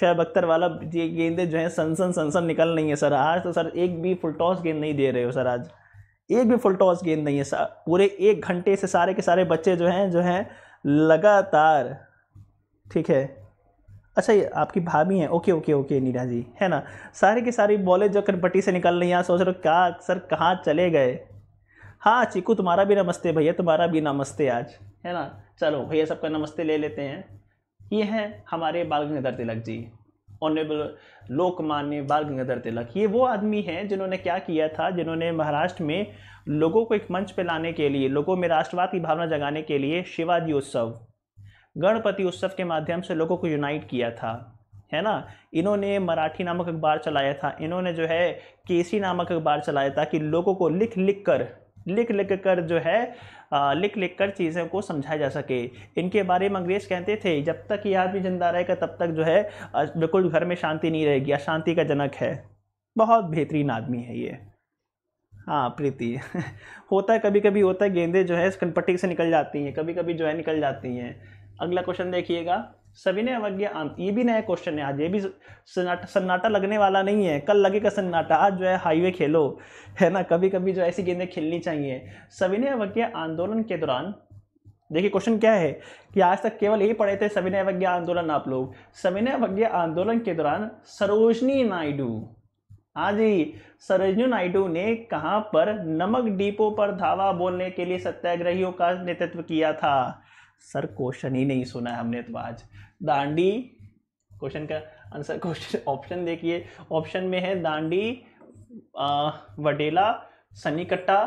शहब अख्तर वाला ये गेंदें जो है सनसन सनसन निकल नहीं है सर आज तो सर एक भी फुल टॉस गेंद नहीं दे रहे हो सर आज एक भी फुल टॉस गेंद नहीं है सर पूरे एक घंटे से सारे के सारे बच्चे जो हैं जो हैं लगातार ठीक है अच्छा ये आपकी भाभी हैं okay okay okay Neera ji है ना सारे के सारे बोले जो कनपट्टी से निकल रही हैं सोच रहे हो क्या सर कहाँ चले गए हाँ चीकू तुम्हारा भी नमस्ते भैया तुम्हारा भी नमस्ते आज है ना चलो भैया सबका नमस्ते ले लेते हैं ये हैं हमारे बाल गंगाधर तिलक जी ऑनरेबल लोकमान्य बाल गंगाधर तिलक ये वो आदमी हैं जिन्होंने क्या किया था जिन्होंने महाराष्ट्र में लोगों को एक मंच पर लाने के लिए लोगों में राष्ट्रवाद की भावना जगाने के लिए शिवाजी उत्सव गणपति उत्सव के माध्यम से लोगों को यूनाइट किया था है ना इन्होंने मराठी नामक अखबार चलाया था इन्होंने जो है केसी नामक अखबार चलाया था कि लोगों को लिख लिख कर लिख लिख कर जो है आ, लिख लिख कर चीज़ों को समझाया जा सके इनके बारे में अंग्रेज कहते थे जब तक ये आदमी जिंदा रहेगा तब तक जो है बिल्कुल घर में शांति नहीं रहेगी अशांति का जनक है बहुत बेहतरीन आदमी है ये हाँ प्रीति होता है कभी कभी होता है गेंदे जो है कनपट्टी से निकल जाती हैं कभी कभी जो है निकल जाती हैं अगला क्वेश्चन देखिएगा सभी ने अवज्ञा ये भी नया क्वेश्चन है आज ये भी सन्नाटा सन्नाटा लगने वाला नहीं है कल लगेगा सन्नाटा आज जो है हाईवे खेलो है ना कभी कभी जो ऐसी गेंदें खेलनी चाहिए सभी ने अवज्ञा आंदोलन के दौरान देखिए क्वेश्चन क्या है कि आज तक केवल यही पढ़े थे सविनय अवज्ञा आंदोलन आप लोग सविनय अवज्ञा आंदोलन के दौरान सरोजनी नायडू हाँ जी सरोजनी नायडू ने कहाँ पर नमक डिपो पर धावा बोलने के लिए सत्याग्रहियों का नेतृत्व किया था सर क्वेश्चन ही नहीं सुना है हमने तो आज दांडी क्वेश्चन का आंसर क्वेश्चन ऑप्शन देखिए ऑप्शन में है दांडी वडेला सनीकट्टा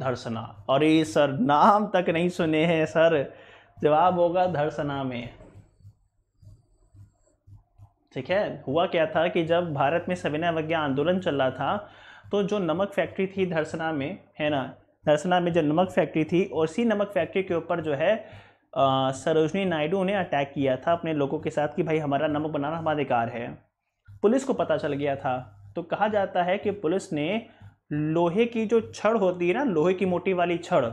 धरसना और ये सर नाम तक नहीं सुने हैं सर जवाब होगा धर्सना में ठीक है हुआ क्या था कि जब भारत में सविनय अवज्ञा आंदोलन चल रहा था तो जो नमक फैक्ट्री थी धरसना में है ना धरसना में जो नमक फैक्ट्री थी और उसी नमक फैक्ट्री के ऊपर जो है सरोजनी नायडू ने अटैक किया था अपने लोगों के साथ कि भाई हमारा नमक बनाना हमारा अधिकार है पुलिस को पता चल गया था तो कहा जाता है कि पुलिस ने लोहे की जो छड़ होती है ना लोहे की मोटी वाली छड़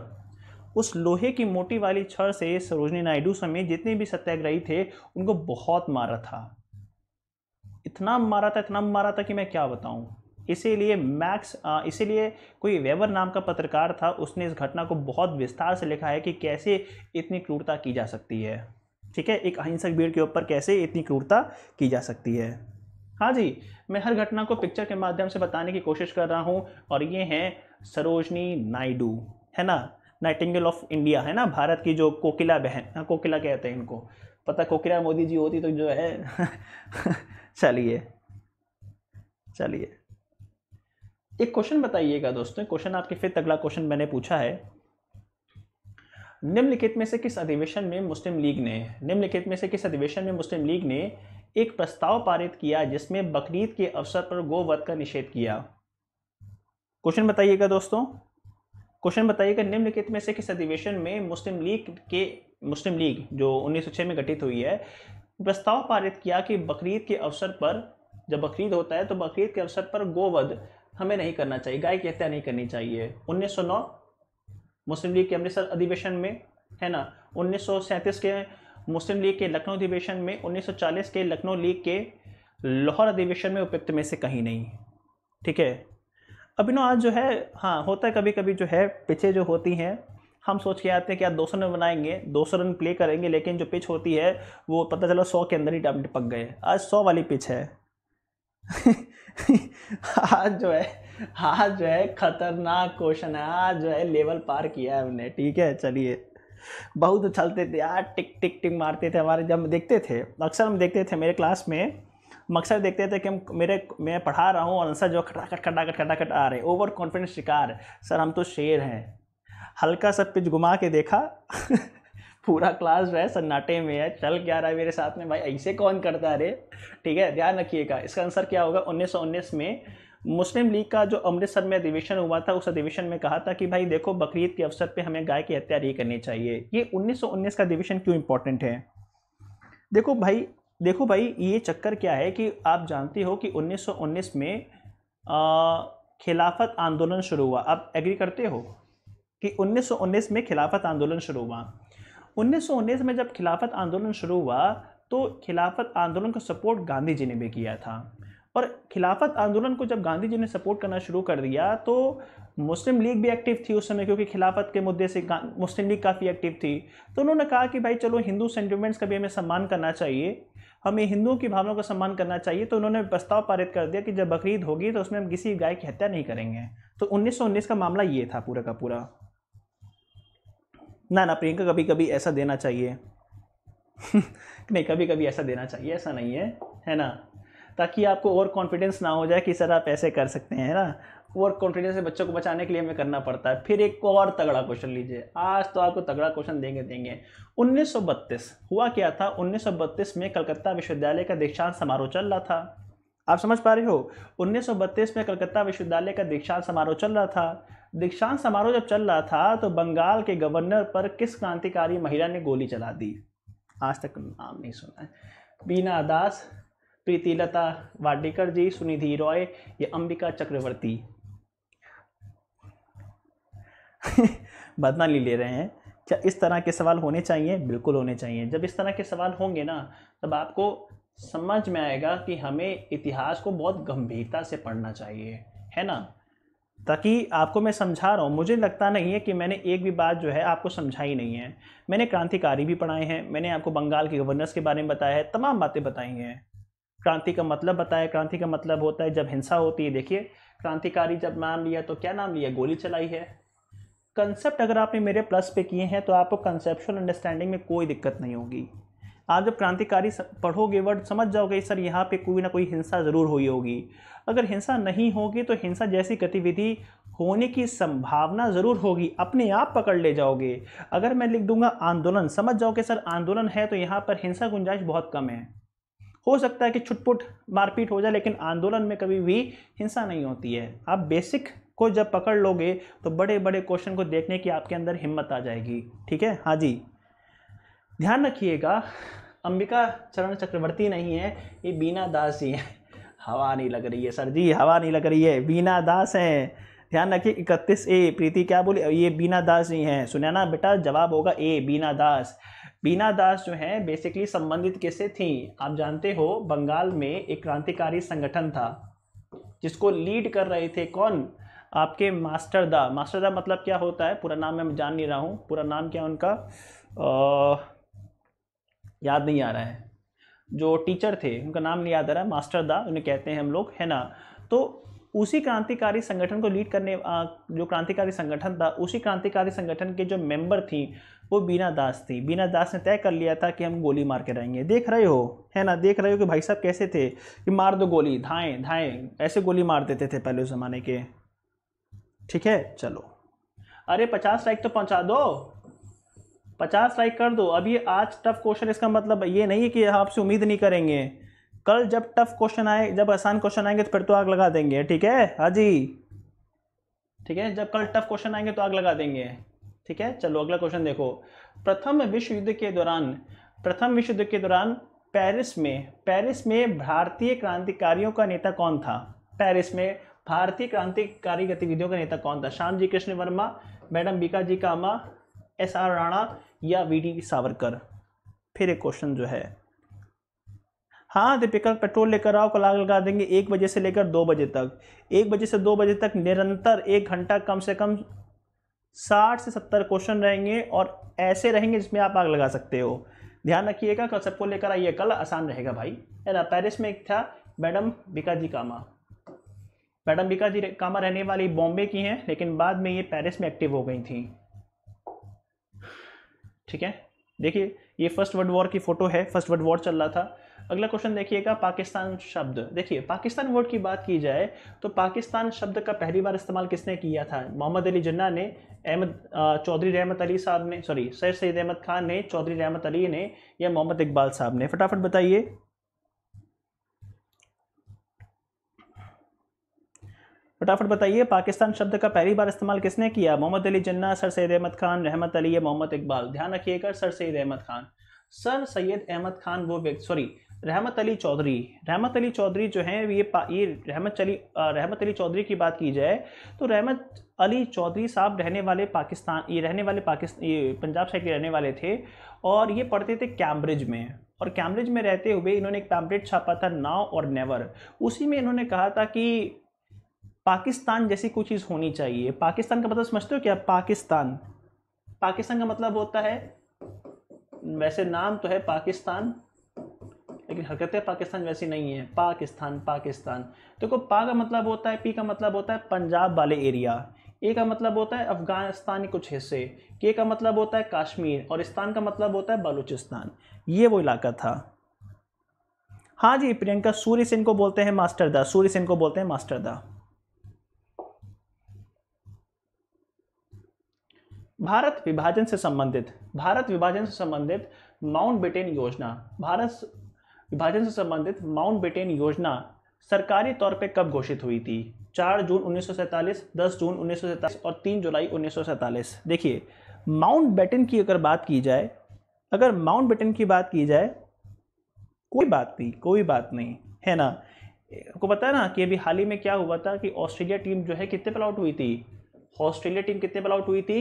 उस लोहे की मोटी वाली छड़ से सरोजनी नायडू समेत जितने भी सत्याग्रही थे उनको बहुत मारा था इतना मारा था इतना मारा था कि मैं क्या बताऊं इसीलिए मैक्स इसीलिए कोई वेबर नाम का पत्रकार था उसने इस घटना को बहुत विस्तार से लिखा है कि कैसे इतनी क्रूरता की जा सकती है ठीक है एक अहिंसक भीड़ के ऊपर कैसे इतनी क्रूरता की जा सकती है हाँ जी मैं हर घटना को पिक्चर के माध्यम से बताने की कोशिश कर रहा हूँ और ये हैं सरोजनी नायडू है ना नाइटिंगल ऑफ इंडिया है ना भारत की जो कोकिला बहन हाँ, कोकिला कहते हैं इनको पता कोकिला मोदी जी होती तो जो है चलिए चलिए एक क्वेश्चन बताइएगा दोस्तों क्वेश्चन आपके फिर अगला क्वेश्चन मैंने पूछा है निम्नलिखित में से किस अधिवेशन में मुस्लिम लीग ने निम्नलिखित में से किस अधिवेशन में मुस्लिम लीग ने एक प्रस्ताव पारित किया जिसमें बकरीद के अवसर पर गोवध का निषेध किया क्वेश्चन बताइएगा दोस्तों क्वेश्चन बताइएगा निम्नलिखित में से किस अधिवेशन में मुस्लिम लीग के मुस्लिम लीग जो उन्नीस में गठित हुई है प्रस्ताव पारित किया कि बकरीद के अवसर पर जब बकरीद होता है तो बकरीद के अवसर पर गोवध हमें नहीं करना चाहिए गाय की हत्या नहीं करनी चाहिए 1909 मुस्लिम लीग के अमृतसर अधिवेशन में है ना 1937 के मुस्लिम लीग के लखनऊ अधिवेशन में 1940 के लखनऊ लीग के लाहौर अधिवेशन में उपयुक्त में से कहीं नहीं ठीक है अभी ना आज जो है हाँ होता है कभी कभी जो है पिछे जो होती हैं हम सोच के आते हैं कि आप दो सौ रन बनाएंगे दो सौ रन प्ले करेंगे लेकिन जो पिच होती है वो पता चला सौ के अंदर ही टपक गए आज सौ वाली पिच है आज जो है आज जो है खतरनाक क्वेश्चन है आज जो है लेवल पार किया है हमने ठीक है चलिए बहुत उछलते थे यार टिक टिक टिक मारते थे हमारे जब देखते थे अक्सर हम देखते थे मेरे क्लास में मकसद देखते थे कि हम मेरे मैं पढ़ा रहा हूँ और आंसर जो खटाखट खटाखट खटाखट आ रहे ओवर कॉन्फिडेंस शिकार सर हम तो शेर हैं हल्का सा पिच घुमा के देखा पूरा क्लास जो है सन्नाटे में है चल क्या रहा है मेरे साथ में भाई ऐसे कौन करता है रे ठीक है ध्यान रखिएगा इसका आंसर क्या होगा उन्नीस में मुस्लिम लीग का जो अमृतसर में अधिवेशन हुआ था उस अधिवेशन में कहा था कि भाई देखो बकरीद के अवसर पे हमें गाय की हत्या नहीं करनी चाहिए ये 1919 का अधिवेशन क्यों इम्पोर्टेंट है देखो भाई देखो भाई ये चक्कर क्या है कि आप जानते हो कि 1919 में आ, खिलाफत आंदोलन शुरू हुआ आप एग्री करते हो कि 1919 में खिलाफत आंदोलन शुरू हुआ उन्नीस में जब खिलाफत आंदोलन शुरू हुआ तो खिलाफत आंदोलन का सपोर्ट गांधी जी ने भी किया था और खिलाफत आंदोलन को जब गांधी जी ने सपोर्ट करना शुरू कर दिया तो मुस्लिम लीग भी एक्टिव थी उस समय क्योंकि खिलाफत के मुद्दे से मुस्लिम लीग काफ़ी एक्टिव थी तो उन्होंने कहा कि भाई चलो हिंदू सेंटिमेंट्स का भी हमें सम्मान करना चाहिए हमें हिंदुओं की भावनाओं का सम्मान करना चाहिए तो उन्होंने प्रस्ताव पारित कर दिया कि जब बकरीद होगी तो उसमें हम किसी गाय की हत्या नहीं करेंगे तो उन्नीस का मामला ये था पूरा का पूरा ना ना प्रियंका कभी कभी ऐसा देना चाहिए नहीं कभी कभी ऐसा देना चाहिए ऐसा नहीं है है ना ताकि आपको ओवर कॉन्फिडेंस ना हो जाए कि सर आप ऐसे कर सकते हैं ना ओवर कॉन्फिडेंस से बच्चों को बचाने के लिए हमें करना पड़ता है फिर एक और तगड़ा क्वेश्चन लीजिए आज तो आपको तगड़ा क्वेश्चन देंगे देंगे 1932 हुआ क्या था 1932 में कलकत्ता विश्वविद्यालय का दीक्षांत समारोह चल रहा था आप समझ पा रहे हो 1932 में कलकत्ता विश्वविद्यालय का दीक्षांत समारोह चल रहा था दीक्षांत समारोह जब चल रहा था तो बंगाल के गवर्नर पर किस क्रांतिकारी महिला ने गोली चला दी आज तक नाम नहीं सुना है बीना दास प्रीतिलता वाडेकर जी सुनिधि रॉय या अंबिका चक्रवर्ती बदना ले रहे हैं क्या इस तरह के सवाल होने चाहिए बिल्कुल होने चाहिए जब इस तरह के सवाल होंगे ना तब आपको समझ में आएगा कि हमें इतिहास को बहुत गंभीरता से पढ़ना चाहिए है ना ताकि आपको मैं समझा रहा हूँ मुझे लगता नहीं है कि मैंने एक भी बात जो है आपको समझाई नहीं है मैंने क्रांतिकारी भी पढ़ाए हैं मैंने आपको बंगाल के गवर्नर्स के बारे में बताया है तमाम बातें बताई हैं क्रांति का मतलब बताया क्रांति का मतलब होता है जब हिंसा होती है देखिए क्रांतिकारी जब नाम लिया तो क्या नाम लिया गोली चलाई है कंसेप्ट अगर आपने मेरे प्लस पे किए हैं तो आपको कंसेप्शुअल अंडरस्टैंडिंग में कोई दिक्कत नहीं होगी आप जब क्रांतिकारी पढ़ोगे वर्ड समझ जाओगे सर यहाँ पे कोई ना कोई हिंसा ज़रूर हुई होगी अगर हिंसा नहीं होगी तो हिंसा जैसी गतिविधि होने की संभावना ज़रूर होगी अपने आप पकड़ ले जाओगे अगर मैं लिख दूंगा आंदोलन समझ जाओगे सर आंदोलन है तो यहाँ पर हिंसा गुंजाइश बहुत कम है हो सकता है कि छुटपुट मारपीट हो जाए लेकिन आंदोलन में कभी भी हिंसा नहीं होती है आप बेसिक को जब पकड़ लोगे तो बड़े बड़े क्वेश्चन को देखने की आपके अंदर हिम्मत आ जाएगी ठीक है हाँ जी ध्यान रखिएगा अंबिका चरण चक्रवर्ती नहीं है ये बीना दास जी हैं हवा नहीं लग रही है सर जी हवा नहीं लग रही है बीना दास हैं ध्यान रखिए इकतीस ए प्रीति क्या बोली ये बीना दास जी हैं सुना ना बेटा जवाब होगा ए बीना दास बीना दास जो हैं बेसिकली संबंधित किससे थी आप जानते हो बंगाल में एक क्रांतिकारी संगठन था जिसको लीड कर रहे थे कौन आपके मास्टर दा मास्टर दा मतलब क्या होता है पूरा नाम मैं जान नहीं रहा हूँ पूरा नाम क्या उनका आ, याद नहीं आ रहा है जो टीचर थे उनका नाम नहीं याद आ रहा है मास्टर दा उन्हें कहते हैं हम लोग है ना तो उसी क्रांतिकारी संगठन को लीड करने जो क्रांतिकारी संगठन था उसी क्रांतिकारी संगठन के जो मेंबर थी वो बीना दास थी बीना दास ने तय कर लिया था कि हम गोली मार के रहेंगे देख रहे हो है ना देख रहे हो कि भाई साहब कैसे थे कि मार दो गोली धाएँ धाएँ ऐसे गोली मार देते थे पहले उस ज़माने के ठीक है चलो अरे पचास लाइक तो पहुंचा दो पचास लाइक कर दो अभी आज टफ क्वेश्चन इसका मतलब ये नहीं है कि आपसे उम्मीद नहीं करेंगे कल जब टफ क्वेश्चन आए जब आसान क्वेश्चन आएंगे तो फिर तो आग लगा देंगे ठीक है हाँ जी ठीक है जब कल टफ क्वेश्चन आएंगे तो आग लगा देंगे ठीक है चलो अगला क्वेश्चन देखो प्रथम विश्व युद्ध के दौरान प्रथम विश्व युद्ध के दौरान पेरिस में पेरिस में भारतीय क्रांतिकारियों का नेता कौन था पेरिस में भारतीय क्रांतिकारी गतिविधियों का नेता कौन था Shyamji Krishna Varma madam Bhikaji Cama S R Rana या वी डी सावरकर फिर एक क्वेश्चन जो है हाँ दीपिका पेट्रोल लेकर आओ कल आग लगा देंगे एक बजे से लेकर दो बजे तक एक बजे से दो बजे तक निरंतर एक घंटा कम से कम साठ से सत्तर क्वेश्चन रहेंगे और ऐसे रहेंगे जिसमें आप आग लगा सकते हो ध्यान रखिएगा कल सबको लेकर आइए कल आसान रहेगा भाई है ना पेरिस में एक था मैडम बिकाजी कामा मैडम बिकाजी कामा रहने वाली बॉम्बे की हैं लेकिन बाद में ये पेरिस में एक्टिव हो गई थी ठीक है देखिए ये फर्स्ट वर्ल्ड वॉर की फोटो है फर्स्ट वर्ल्ड वॉर चल रहा था अगला क्वेश्चन देखिएगा पाकिस्तान शब्द देखिए पाकिस्तान वर्ड की बात की जाए तो पाकिस्तान शब्द का पहली बार इस्तेमाल किसने किया था मोहम्मद अली जन्ना ने अहमद चौधरी रहमत अली साहब ने सॉरी सैद सैद अहमद खान ने चौधरी रहमत अली ने या मोहम्मद इकबाल साहब ने फटाफट बताइए फटाफट बताइए पाकिस्तान शब्द का पहली बार इस्तेमाल किसने किया मोहम्मद अली जन्ना सर सैद अहमद खान रहमत अली या मोहम्मद इकबाल ध्यान रखिएगा सर सैद अहमद खान सर सैद अहमद खान वो व्यक्ति सॉरी रहमत अली चौधरी रहमत अली चौधरी जो हैं ये ये रहमत अली रहमत अली चौधरी की बात की जाए तो रहमत अली चौधरी साहब रहने वाले पाकिस्तान ये रहने वाले पाकिस्तान ये पंजाब साइड के रहने वाले थे और ये पढ़ते थे कैम्ब्रिज में और कैम्ब्रिज में रहते हुए इन्होंने एक पैम्पलेट छापा था नाव और नेवर उसी में इन्होंने कहा था कि पाकिस्तान जैसी कोई चीज़ होनी चाहिए पाकिस्तान का मतलब समझते हो क्या पाकिस्तान पाकिस्तान का मतलब होता है वैसे नाम तो है पाकिस्तान लेकिन हरकतें पाकिस्तान वैसी नहीं है पाकिस्तान पाकिस्तान देखो तो पा का मतलब होता है पी का मतलब होता है पंजाब वाले एरिया ए का मतलब होता है अफगानिस्तान के कुछ हिस्से के का मतलब होता है कश्मीर और इस्तान का मतलब होता है बलूचिस्तान ये वो इलाका था हाँ जी प्रियंका सूर्य सिंह को बोलते हैं मास्टर दा सूर्य सिंह को बोलते हैं मास्टर दा भारत विभाजन से संबंधित भारत विभाजन से संबंधित माउंट बेटेन योजना भारत विभाजन से संबंधित माउंट बेटेन योजना सरकारी तौर पर कब घोषित हुई थी चार जून उन्नीस 10 जून उन्नीस और तीन जुलाई उन्नीस देखिए माउंट बेटन की अगर बात की जाए अगर माउंट बेटन की बात की जाए कोई बात नहीं कोई बात नहीं है ना आपको पता है ना कि अभी हाल ही में क्या हुआ था कि ऑस्ट्रेलिया टीम जो है कितने पर आउट हुई थी ऑस्ट्रेलिया टीम कितने पर आउट हुई थी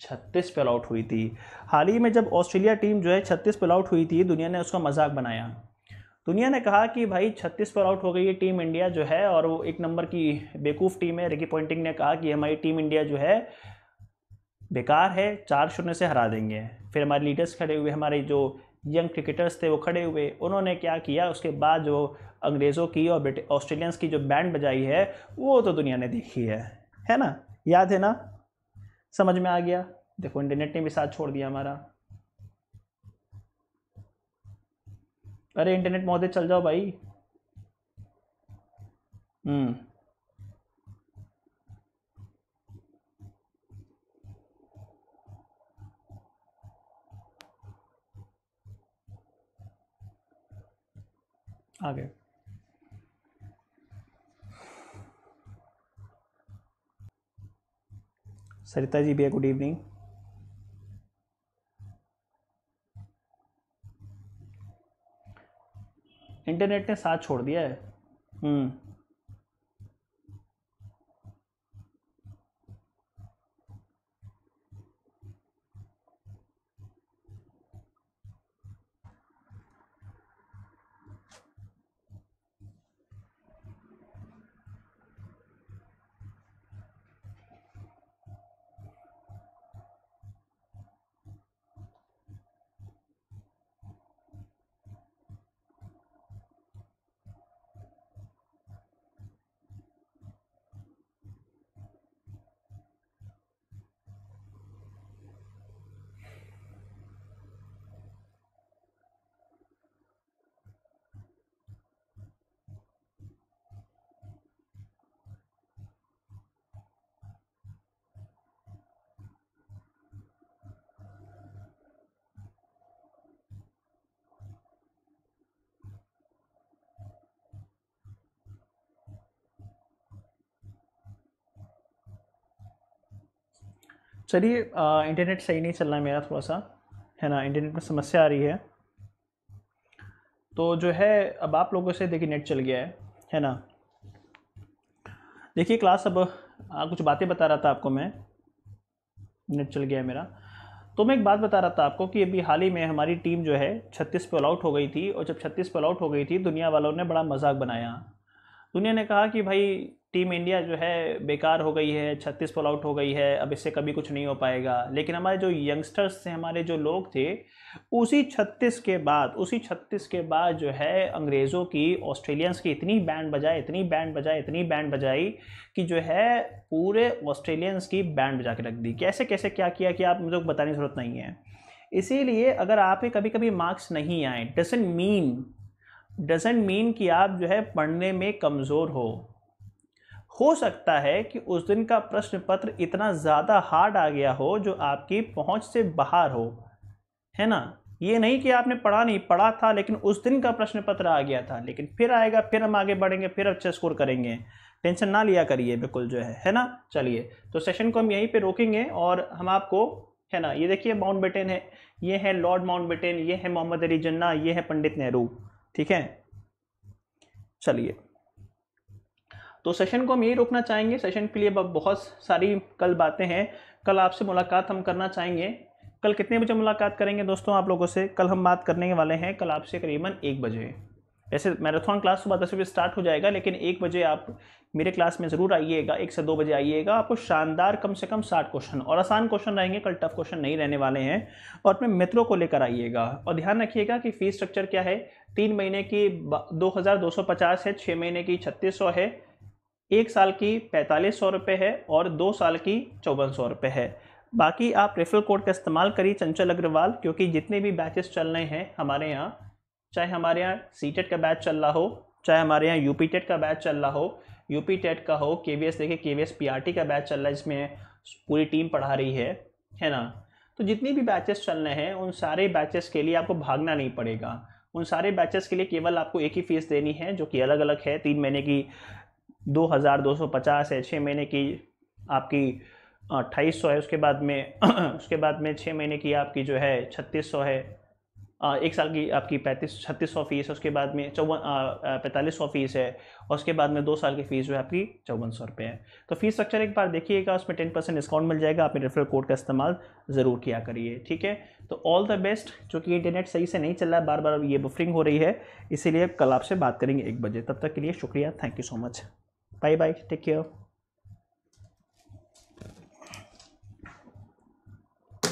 छत्तीस पेल आउट हुई थी हाल ही में जब ऑस्ट्रेलिया टीम जो है छत्तीस पेल आउट हुई थी दुनिया ने उसका मजाक बनाया दुनिया ने कहा कि भाई छत्तीस पर आउट हो गई है टीम इंडिया जो है और वो एक नंबर की बेवकूफ़ टीम है रिकी पॉइंटिंग ने कहा कि हमारी टीम इंडिया जो है बेकार है चार शून्य से हरा देंगे फिर हमारे लीडर्स खड़े हुए हमारे जो यंग क्रिकेटर्स थे वो खड़े हुए उन्होंने क्या किया उसके बाद जो अंग्रेज़ों की और ऑस्ट्रेलियंस की जो बैंड बजाई है वो तो दुनिया ने देखी है है ना याद है ना समझ में आ गया देखो इंटरनेट ने भी साथ छोड़ दिया हमारा अरे इंटरनेट महोदय चल जाओ भाई हम्म आ गए सरिता जी भैया गुड इवनिंग इंटरनेट ने साथ छोड़ दिया है हम्म चलिए इंटरनेट सही नहीं चल रहा है मेरा थोड़ा सा है ना इंटरनेट में समस्या आ रही है तो जो है अब आप लोगों से देखिए नेट चल गया है है ना देखिए क्लास अब आ, कुछ बातें बता रहा था आपको मैं नेट चल गया है मेरा तो मैं एक बात बता रहा था आपको कि अभी हाल ही में हमारी टीम जो है छत्तीस पे आउट हो गई थी और जब छत्तीस पे आउट हो गई थी दुनिया वालों ने बड़ा मजाक बनाया दुनिया ने कहा कि भाई टीम इंडिया जो है बेकार हो गई है छत्तीस फॉल आउट हो गई है अब इससे कभी कुछ नहीं हो पाएगा लेकिन हमारे जो यंगस्टर्स थे हमारे जो लोग थे उसी छत्तीस के बाद उसी छत्तीस के बाद जो है अंग्रेज़ों की ऑस्ट्रेलियंस की इतनी बैंड बजाई इतनी बैंड बजाई इतनी बैंड बजाई कि जो है पूरे ऑस्ट्रेलियंस की बैंड बजा के रख दी कैसे कैसे क्या किया कि आप मुझे बताने की ज़रूरत नहीं है इसीलिए अगर आप कभी कभी मार्क्स नहीं आए डजेंट मीन डजेंट मीन कि आप जो है पढ़ने में कमज़ोर हो हो सकता है कि उस दिन का प्रश्न पत्र इतना ज़्यादा हार्ड आ गया हो जो आपकी पहुंच से बाहर हो है ना ये नहीं कि आपने पढ़ा नहीं पढ़ा था लेकिन उस दिन का प्रश्न पत्र आ गया था लेकिन फिर आएगा फिर हम आगे बढ़ेंगे फिर अच्छा स्कोर करेंगे टेंशन ना लिया करिए बिल्कुल जो है है ना चलिए तो सेशन को हम यहीं पे रोकेंगे और हम आपको है ना ये देखिए माउंट बेटेन है ये है लॉर्ड माउंट बेटेन ये है मोहम्मद अली जन्ना ये है पंडित नेहरू ठीक है चलिए तो सेशन को हम यही रोकना चाहेंगे सेशन के लिए बहुत सारी कल बातें हैं कल आपसे मुलाकात हम करना चाहेंगे कल कितने बजे मुलाकात करेंगे दोस्तों आप लोगों से कल हम बात करने वाले हैं कल आपसे करीबन एक बजे वैसे मैराथन क्लास सुबह दस बजे स्टार्ट हो जाएगा लेकिन एक बजे आप मेरे क्लास में ज़रूर आइएगा एक से दो बजे आइएगा आपको शानदार कम से कम साठ क्वेश्चन और आसान क्वेश्चन रहेंगे कल टफ क्वेश्चन नहीं रहने वाले हैं और अपने मित्रों को लेकर आइएगा और ध्यान रखिएगा कि फ़ीस स्ट्रक्चर क्या है तीन महीने की दो हज़ार दो सौ पचास है छः महीने की छत्तीस सौ है एक साल की पैंतालीस सौ रुपये है और दो साल की चौवन सौ रुपये है बाकी आप रेफरल कोड का इस्तेमाल करिए चंचल अग्रवाल क्योंकि जितने भी बैचेस चल रहे हैं हमारे यहाँ चाहे हमारे यहाँ सी टेट e का बैच चल रहा हो चाहे हमारे यहाँ यू पी टेट का बैच चल रहा हो यू पी टेट का हो के वी एस देखिए के V S P R T का बैच चल रहा है जिसमें पूरी टीम पढ़ा रही है है ना तो जितने भी बैचेस चल रहे हैं उन सारे बैचेस के लिए आपको भागना नहीं पड़ेगा उन सारे बैचेस के लिए केवल आपको एक ही फीस देनी है जो कि अलग अलग है तीन महीने की दो हज़ार दो सौ पचास है छः महीने की आपकी अट्ठाईस सौ है उसके बाद में उसके बाद में छः महीने की आपकी जो है छत्तीस सौ है एक साल की आपकी पैंतीस छत्तीस सौ फीस है उसके बाद में चौवन पैंतालीस सौ फीस है और उसके बाद में दो साल की फ़ीस जो है आपकी चौवन सौ रुपये है तो फीस स्ट्रक्चर एक बार देखिएगा उसमें टेन परसेंट डिस्काउंट मिल जाएगा आपने रेफरल कोड का इस्तेमाल ज़रूर किया करिए ठीक है तो ऑल द बेस्ट चूँकि इंटरनेट सही से नहीं चल रहा है बार बार ये बुफरिंग हो रही है इसीलिए कल आपसे बात करेंगे एक बजे तब तक के लिए शुक्रिया thank you so much Bye bye. Take care.